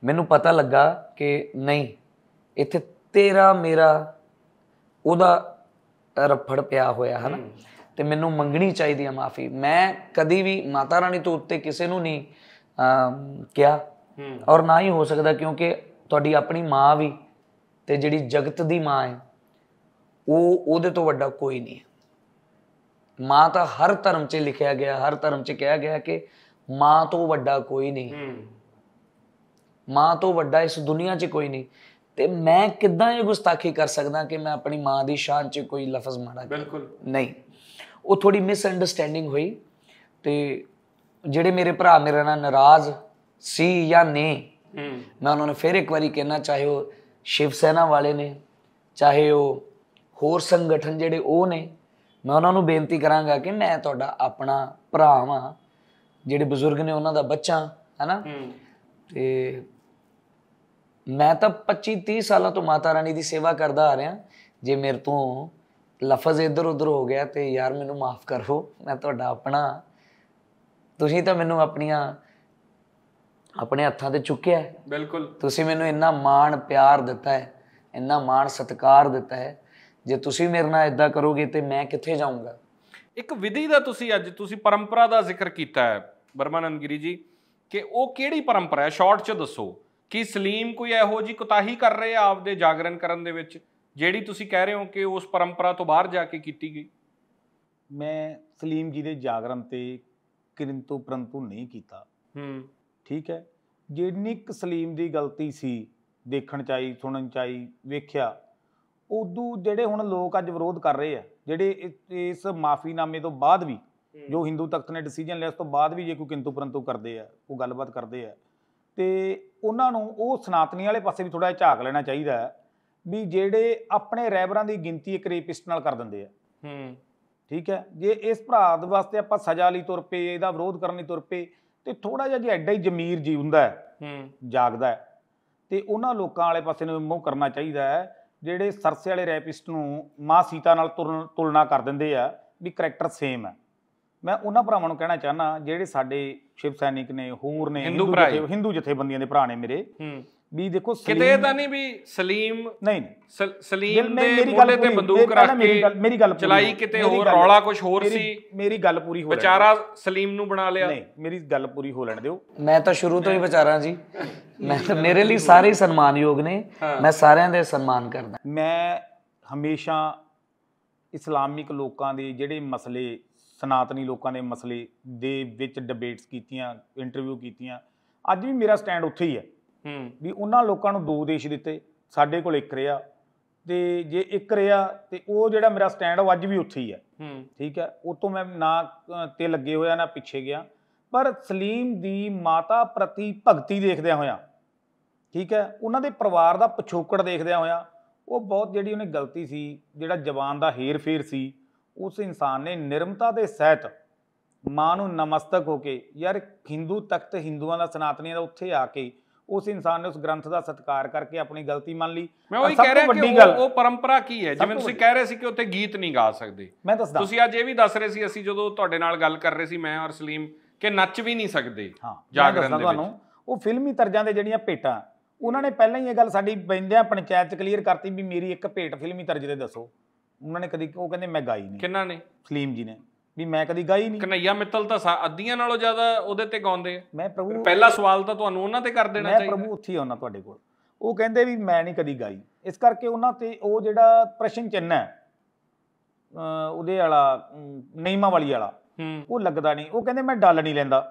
ਮੈਨੂੰ ਪਤਾ ਲੱਗਾ ਕਿ ਨਹੀਂ ਇੱਥੇ ਤੇਰਾ ਮੇਰਾ ਉਹਦਾ ਰਫੜ ਪਿਆ ਹੋਇਆ ਹਨ ਤੇ ਮੈਨੂੰ ਮੰਗਣੀ ਚਾਹੀਦੀ ਹੈ ਮਾਫੀ ਮੈਂ ਕਦੀ ਵੀ ਮਾਤਾ ਰਾਣੀ ਤੋਂ ਉੱਤੇ ਕਿਸੇ ਨੂੰ ਨਹੀਂ ਕਿਹਾ ਔਰ ਨਾ ਹੀ ਹੋ ਸਕਦਾ ਕਿਉਂਕਿ ਤੁਹਾਡੀ ਆਪਣੀ ਮਾਂ ਵੀ ਤੇ ਜਿਹੜੀ ਜਗਤ ਦੀ ਮਾਂ ਹੈ ਉਹ ਉਹਦੇ ਤੋਂ ਵੱਡਾ ਕੋਈ ਨਹੀਂ ਮਾਂ ਤਾਂ ਹਰ ਧਰਮ 'ਚ ਲਿਖਿਆ ਗਿਆ ਹਰ ਧਰਮ 'ਚ ਕਿਹਾ ਗਿਆ ਕਿ ਮਾਂ ਤੋਂ ਵੱਡਾ ਕੋਈ ਨਹੀਂ ਮਾਂ ਤੋਂ ਵੱਡਾ ਇਸ ਦੁਨੀਆ 'ਚ ਕੋਈ ਨਹੀਂ ਤੇ ਮੈਂ ਕਿਦਾਂ ਇਹ ਗੁਸਤਾਖੀ ਕਰ ਸਕਦਾ ਕਿ ਮੈਂ ਆਪਣੀ ਮਾਂ ਦੀ ਸ਼ਾਨ 'ਚ ਕੋਈ ਲਫ਼ਜ਼ ਮਾਰਾਂ ਬਿਲਕੁਲ ਨਹੀਂ ਉਹ ਥੋੜੀ ਮਿਸ ਅੰਡਰਸਟੈਂਡਿੰਗ ਹੋਈ ਤੇ ਜਿਹੜੇ ਮੇਰੇ ਭਰਾ ਮੇਰੇ ਨਾਲ ਨਾਰਾਜ਼ ਸੀ ਜਾਂ ਨਹੀਂ ਮੈਂ ਉਹਨਾਂ ਨੂੰ ਫੇਰ ਇੱਕ ਵਾਰੀ ਕਹਿਣਾ ਚਾਹਿਓ ਸ਼ਿਵ ਸੈਨਾ ਵਾਲੇ ਨੇ ਚਾਹੇ ਉਹ ਹੋਰ ਸੰਗਠਨ ਜਿਹੜੇ ਉਹ ਨੇ ਮੈਂ ਉਹਨਾਂ ਨੂੰ ਬੇਨਤੀ ਕਰਾਂਗਾ ਕਿ ਮੈਂ ਤੁਹਾਡਾ ਆਪਣਾ ਭਰਾ ਵਾਂ ਜਿਹੜੇ ਬਜ਼ੁਰਗ ਨੇ ਉਹਨਾਂ ਦਾ ਬੱਚਾ ਹੈ ਹੈਨਾ ਤੇ ਮੈਂ ਤਾਂ 25 30 ਸਾਲਾਂ ਤੋਂ ਮਾਤਾ ਰਾਣੀ ਦੀ ਸੇਵਾ ਕਰਦਾ ਆ ਰਿਹਾ ਜੇ ਮੇਰੇ ਤੋਂ ਲਫ਼ਜ਼ ਇੱਧਰ ਉੱਧਰ ਹੋ ਗਿਆ ਤੇ ਯਾਰ ਮੈਨੂੰ ਮਾਫ ਕਰੋ ਮੈਂ ਤੁਹਾਡਾ ਆਪਣਾ ਤੁਸੀਂ ਤਾਂ ਮੈਨੂੰ ਆਪਣੀਆਂ ਆਪਣੇ ਹੱਥਾਂ ਤੇ ਚੁੱਕਿਆ ਬਿਲਕੁਲ ਤੁਸੀਂ ਮੈਨੂੰ ਇੰਨਾ ਮਾਣ ਪਿਆਰ ਦਿੱਤਾ ਹੈ ਇੰਨਾ ਮਾਣ ਸਤਿਕਾਰ ਦਿੱਤਾ ਹੈ ਜੇ ਤੁਸੀਂ ਮੇਰੇ ਨਾਲ ਇਦਾਂ ਕਰੋਗੇ ਤੇ ਮੈਂ ਕਿੱਥੇ ਜਾਊਂਗਾ ਇੱਕ ਵਿਧੀ ਦਾ ਤੁਸੀਂ ਅੱਜ ਤੁਸੀਂ ਪਰੰਪਰਾ ਦਾ ਜ਼ਿਕਰ ਕੀਤਾ ਹੈ ਬਰਮਾਨੰਦ ਗਿਰੀ ਜੀ ਕਿ ਉਹ ਕਿਹੜੀ ਪਰੰਪਰਾ ਹੈ ਸ਼ਾਰਟ 'ਚ ਦੱਸੋ ਕਿ ਸਲੀਮ ਕੋਈ ਇਹੋ ਜੀ ਕੁਤਾਹੀ ਕਰ ਰਹੇ ਆ ਆਪਦੇ ਜਾਗਰਣ ਕਰਨ ਦੇ ਵਿੱਚ ਜਿਹੜੀ ਤੁਸੀਂ ਕਹਿ ਰਹੇ ਹੋ ਕਿ ਉਸ ਪਰੰਪਰਾ ਤੋਂ ਬਾਹਰ ਜਾ ਕੇ ਕੀਤੀ ਗਈ ਮੈਂ ਸਲੀਮ ਜੀ ਦੇ ਜਾਗਰਣ ਤੇ ਕਿੰਤੂ ਪਰੰਤੂ ਨਹੀਂ ਕੀਤਾ ਹੂੰ ਠੀਕ ਹੈ ਜਿੰਨੀ ਕਿ ਸਲੀਮ ਦੀ ਗਲਤੀ ਸੀ ਦੇਖਣ ਚਾਈ ਸੁਣਨ ਚਾਈ ਵੇਖਿਆ ਉਦੋਂ ਜਿਹੜੇ ਹੁਣ ਲੋਕ ਅੱਜ ਵਿਰੋਧ ਕਰ ਰਹੇ ਆ ਜਿਹੜੇ ਇਸ ਮਾਫੀਨਾਮੇ ਤੋਂ ਬਾਅਦ ਵੀ ਜੋ ਹਿੰਦੂ ਤਖਤ ਨੇ ਡਿਸੀਜਨ ਲਿਆ ਉਸ ਤੋਂ ਬਾਅਦ ਵੀ ਜੇ ਕੋਈ ਕਿੰਤੂ ਪਰੰਤੂ ਕਰਦੇ ਆ ਉਹ ਗੱਲਬਾਤ ਕਰਦੇ ਆ ਤੇ ਉਹਨਾਂ ਨੂੰ ਉਹ ਸਨਾਤਨੀ ਵਾਲੇ ਪਾਸੇ ਵੀ ਥੋੜਾ ਝਾਕ ਲੈਣਾ ਚਾਹੀਦਾ ਵੀ ਜਿਹੜੇ ਆਪਣੇ ਰੈਵਰਾਂ ਦੀ ਗਿਣਤੀ ਇੱਕ ਰੇਪਿਸਟ ਨਾਲ ਕਰ ਦਿੰਦੇ ਆ ਹੂੰ ਠੀਕ ਹੈ ਜੇ ਇਸ ਭਰਾ ਦੇ ਵਾਸਤੇ ਆਪਾਂ ਸਜ਼ਾ ਲਈ ਤੁਰ ਪਏ ਇਹਦਾ ਵਿਰੋਧ ਕਰਨ ਲਈ ਤੁਰ ਪਏ ਤੇ ਥੋੜਾ ਜਿਹਾ ਜੇ ਐਡਾ ਹੀ ਜ਼ਮੀਰ ਜੀ ਹੁੰਦਾ ਹੈ ਹੂੰ ਜਾਗਦਾ ਹੈ ਤੇ ਉਹਨਾਂ ਲੋਕਾਂ ਵਾਲੇ ਪਾਸੇ ਨੂੰ ਮੂੰਹ ਕਰਨਾ ਚਾਹੀਦਾ ਹੈ ਜਿਹੜੇ ਸਰਸੇ ਵਾਲੇ ਰੈਪਿਸਟ ਨੂੰ ਮਾਂ ਸੀਤਾ ਨਾਲ ਤੁਲਨਾ ਕਰ ਦਿੰਦੇ ਆ ਵੀ ਕੈਰੈਕਟਰ ਸੇਮ ਹੈ ਮੈਂ ਉਹਨਾਂ ਭਰਾਵਾਂ ਨੂੰ ਕਹਿਣਾ ਚਾਹਨਾ ਜਿਹੜੇ ਸਾਡੇ ਸ਼ਿਵ ਸੈਨਿਕ ਨੇ ਹੂਰ ਨੇ ਹਿੰਦੂ ਹਿੰਦੂ ਜਥੇਬੰਦੀਆਂ ਦੇ ਭਰਾ ਨੇ ਮੇਰੇ ਹੂੰ ਵੀ ਦੇਖੋ ਕਿਤੇ ਤਾਂ ਨਹੀਂ ਵੀ ਸਲੀਮ ਨਹੀਂ ਸਲੀਮ ਦੇ ਮੋਢੇ ਤੇ ਬੰਦੂਕ ਰੱਖ ਕੇ ਮੇਰੀ ਗੱਲ ਚਲਾਈ ਕਿਤੇ ਹੋਰ ਰੌਲਾ ਕੁਝ ਹੋਰ ਸੀ ਮੇਰੀ ਗੱਲ ਪੂਰੀ ਹੋ ਵਿਚਾਰਾ ਸਲੀਮ ਨੂੰ ਬਣਾ ਲਿਆ ਨਹੀਂ ਮੇਰੀ ਗੱਲ ਪੂਰੀ ਹੋ ਲੈਣ ਦਿਓ ਮੈਂ ਤਾਂ ਸ਼ੁਰੂ ਤੋਂ ਹੀ ਵਿਚਾਰਾ ਜੀ ਮੈਂ ਤਾਂ ਮੇਰੇ ਲਈ ਸਾਰੇ ਸਨਮਾਨਯੋਗ ਨੇ ਮੈਂ ਸਾਰਿਆਂ ਦੇ ਸਨਮਾਨ ਕਰਦਾ ਮੈਂ ਹਮੇਸ਼ਾ ਇਸਲਾਮਿਕ ਲੋਕਾਂ ਦੇ ਜਿਹੜੇ ਮਸਲੇ ਸਨਾਤਨੀ ਲੋਕਾਂ ਦੇ ਮਸਲੇ ਦੇ ਵਿੱਚ ਡਿਬੇਟਸ ਕੀਤੀਆਂ ਇੰਟਰਵਿਊ ਕੀਤੀਆਂ ਅੱਜ ਵੀ ਮੇਰਾ ਸਟੈਂਡ ਉੱਥੇ ਹੀ ਹੈ ਹੂੰ ਵੀ ਉਹਨਾਂ ਲੋਕਾਂ ਨੂੰ ਦੋ ਦੇਸ਼ ਦਿੱਤੇ ਸਾਡੇ ਕੋਲ ਇੱਕ ਰਿਆ ਤੇ ਜੇ ਇੱਕ ਰਿਆ ਤੇ ਉਹ ਜਿਹੜਾ ਮੇਰਾ ਸਟੈਂਡ ਉਹ ਅੱਜ ਵੀ ਉੱਥੇ ਹੀ ਹੈ ਹੂੰ ਠੀਕ ਹੈ ਉਹ ਤੋਂ ਮੈਂ ਨਾ ਤੇ ਲੱਗੇ ਹੋਇਆ ਨਾ ਪਿੱਛੇ ਗਿਆ ਪਰ ਸਲੀਮ ਦੀ ਮਾਤਾ ਪ੍ਰਤੀ ਭਗਤੀ ਦੇਖਦਿਆਂ ਹੋਇਆ ਠੀਕ ਹੈ ਉਹਨਾਂ ਦੇ ਪਰਿਵਾਰ ਦਾ ਪਿਛੋਕੜ ਦੇਖਦਿਆਂ ਹੋਇਆ ਉਹ ਬਹੁਤ ਜਿਹੜੀ ਉਹਨੇ ਗਲਤੀ ਸੀ ਜਿਹੜਾ ਜਵਾਨ ਦਾ ਹੇਰ ਫੇਰ ਸੀ ਉਸ ਇਨਸਾਨ ਨੇ ਨਿਰਮਤਾ ਦੇ ਸਹਿਤ ਮਾਂ ਨੂੰ ਨਮਸਤਕ ਹੋ ਕੇ ਯਾਰ ਹਿੰਦੂ ਤਖਤ ਹਿੰਦੂਆਂ ਦਾ ਸਨਾਤਨੀਆਂ ਦਾ ਉੱਥੇ ਆ ਕੇ ਉਸ ਇਨਸਾਨ ਨੇ ਉਸ ਗ੍ਰੰਥ ਦਾ ਸਤਿਕਾਰ ਕਰਕੇ ਆਪਣੀ ਗਲਤੀ ਮੰਨ ਲਈ ਮੈਂ ਉਹ ਕਹਿ ਰਿਹਾ ਕਿ ਉਹ ਪਰੰਪਰਾ ਕੀ ਹੈ ਜਿਵੇਂ ਤੁਸੀਂ ਕਹਿ ਰਹੇ ਸੀ ਕਿ ਉੱਥੇ ਗੀਤ ਨਹੀਂ ਗਾ ਸਕਦੇ ਮੈਂ ਦੱਸਦਾ ਤੁਸੀਂ ਅੱਜ ਇਹ ਵੀ ਦੱਸ ਰਹੇ ਸੀ ਅਸੀਂ ਜਦੋਂ ਤੁਹਾਡੇ ਨਾਲ ਗੱਲ ਕਰ ਰਹੇ ਸੀ ਮੈਂ ਔਰ ਸਲੀਮ ਕਿ ਨੱਚ ਵੀ ਨਹੀਂ ਸਕਦੇ ਜਾਗਰਨ ਦੇ ਵਿੱਚ ਉਹ ਫਿਲਮੀ ਤਰਜ਼ਾਂ ਦੇ ਜਿਹੜੀਆਂ ਪੇਟਾਂ ਉਹਨਾਂ ਨੇ ਪਹਿਲਾਂ ਹੀ ਇਹ ਗੱਲ ਸਾਡੀ ਬੈਂਦਿਆਂ ਪੰਚਾਇਤ ਚ ਕਲੀਅਰ ਕਰਤੀ ਵੀ ਮੇਰੀ ਇੱਕ ਪੇਟ ਫਿਲਮੀ ਤਰਜ਼ ਦੇ ਦੱਸੋ ਉਹਨਾਂ ਨੇ ਕਦੀ ਉਹ ਕਹਿੰਦੇ ਮੈਂ ਗਾਈ ਨਹੀਂ ਕਿੰਨਾ ਨੇ ਸਲੀਮ ਜੀ ਨੇ ਵੀ ਮੈਂ ਕਦੀ ਗਾਈ ਨਹੀਂ ਕਨਈਆ ਮਿੱਤਲ ਤਾਂ ਅੱਧੀਆਂ ਨਾਲੋਂ ਜ਼ਿਆਦਾ ਉਹਦੇ ਤੇ ਗਾਉਂਦੇ ਆ ਮੈਂ ਪ੍ਰਭੂ ਪਹਿਲਾ ਸਵਾਲ ਤਾਂ ਤੁਹਾਨੂੰ ਉਹਨਾਂ ਤੇ ਕਰ ਦੇਣਾ ਚਾਹੀਦਾ ਮੈਂ ਪ੍ਰਭੂ ਉੱਥੇ ਆਉਣਾ ਤੁਹਾਡੇ ਕੋਲ ਉਹ ਕਹਿੰਦੇ ਵੀ ਮੈਂ ਨਹੀਂ ਕਦੀ ਗਾਈ ਇਸ ਕਰਕੇ ਉਹਨਾਂ ਤੇ ਉਹ ਜਿਹੜਾ ਪ੍ਰਸ਼ਨ ਚਿੰਨ ਹੈ ਉਹਦੇ ਵਾਲਾ ਨਈਮਾ ਵਾਲੀ ਵਾਲਾ ਉਹ ਲੱਗਦਾ ਨਹੀਂ ਉਹ ਕਹਿੰਦੇ ਮੈਂ ਡਾਲ ਨਹੀਂ ਲੈਂਦਾ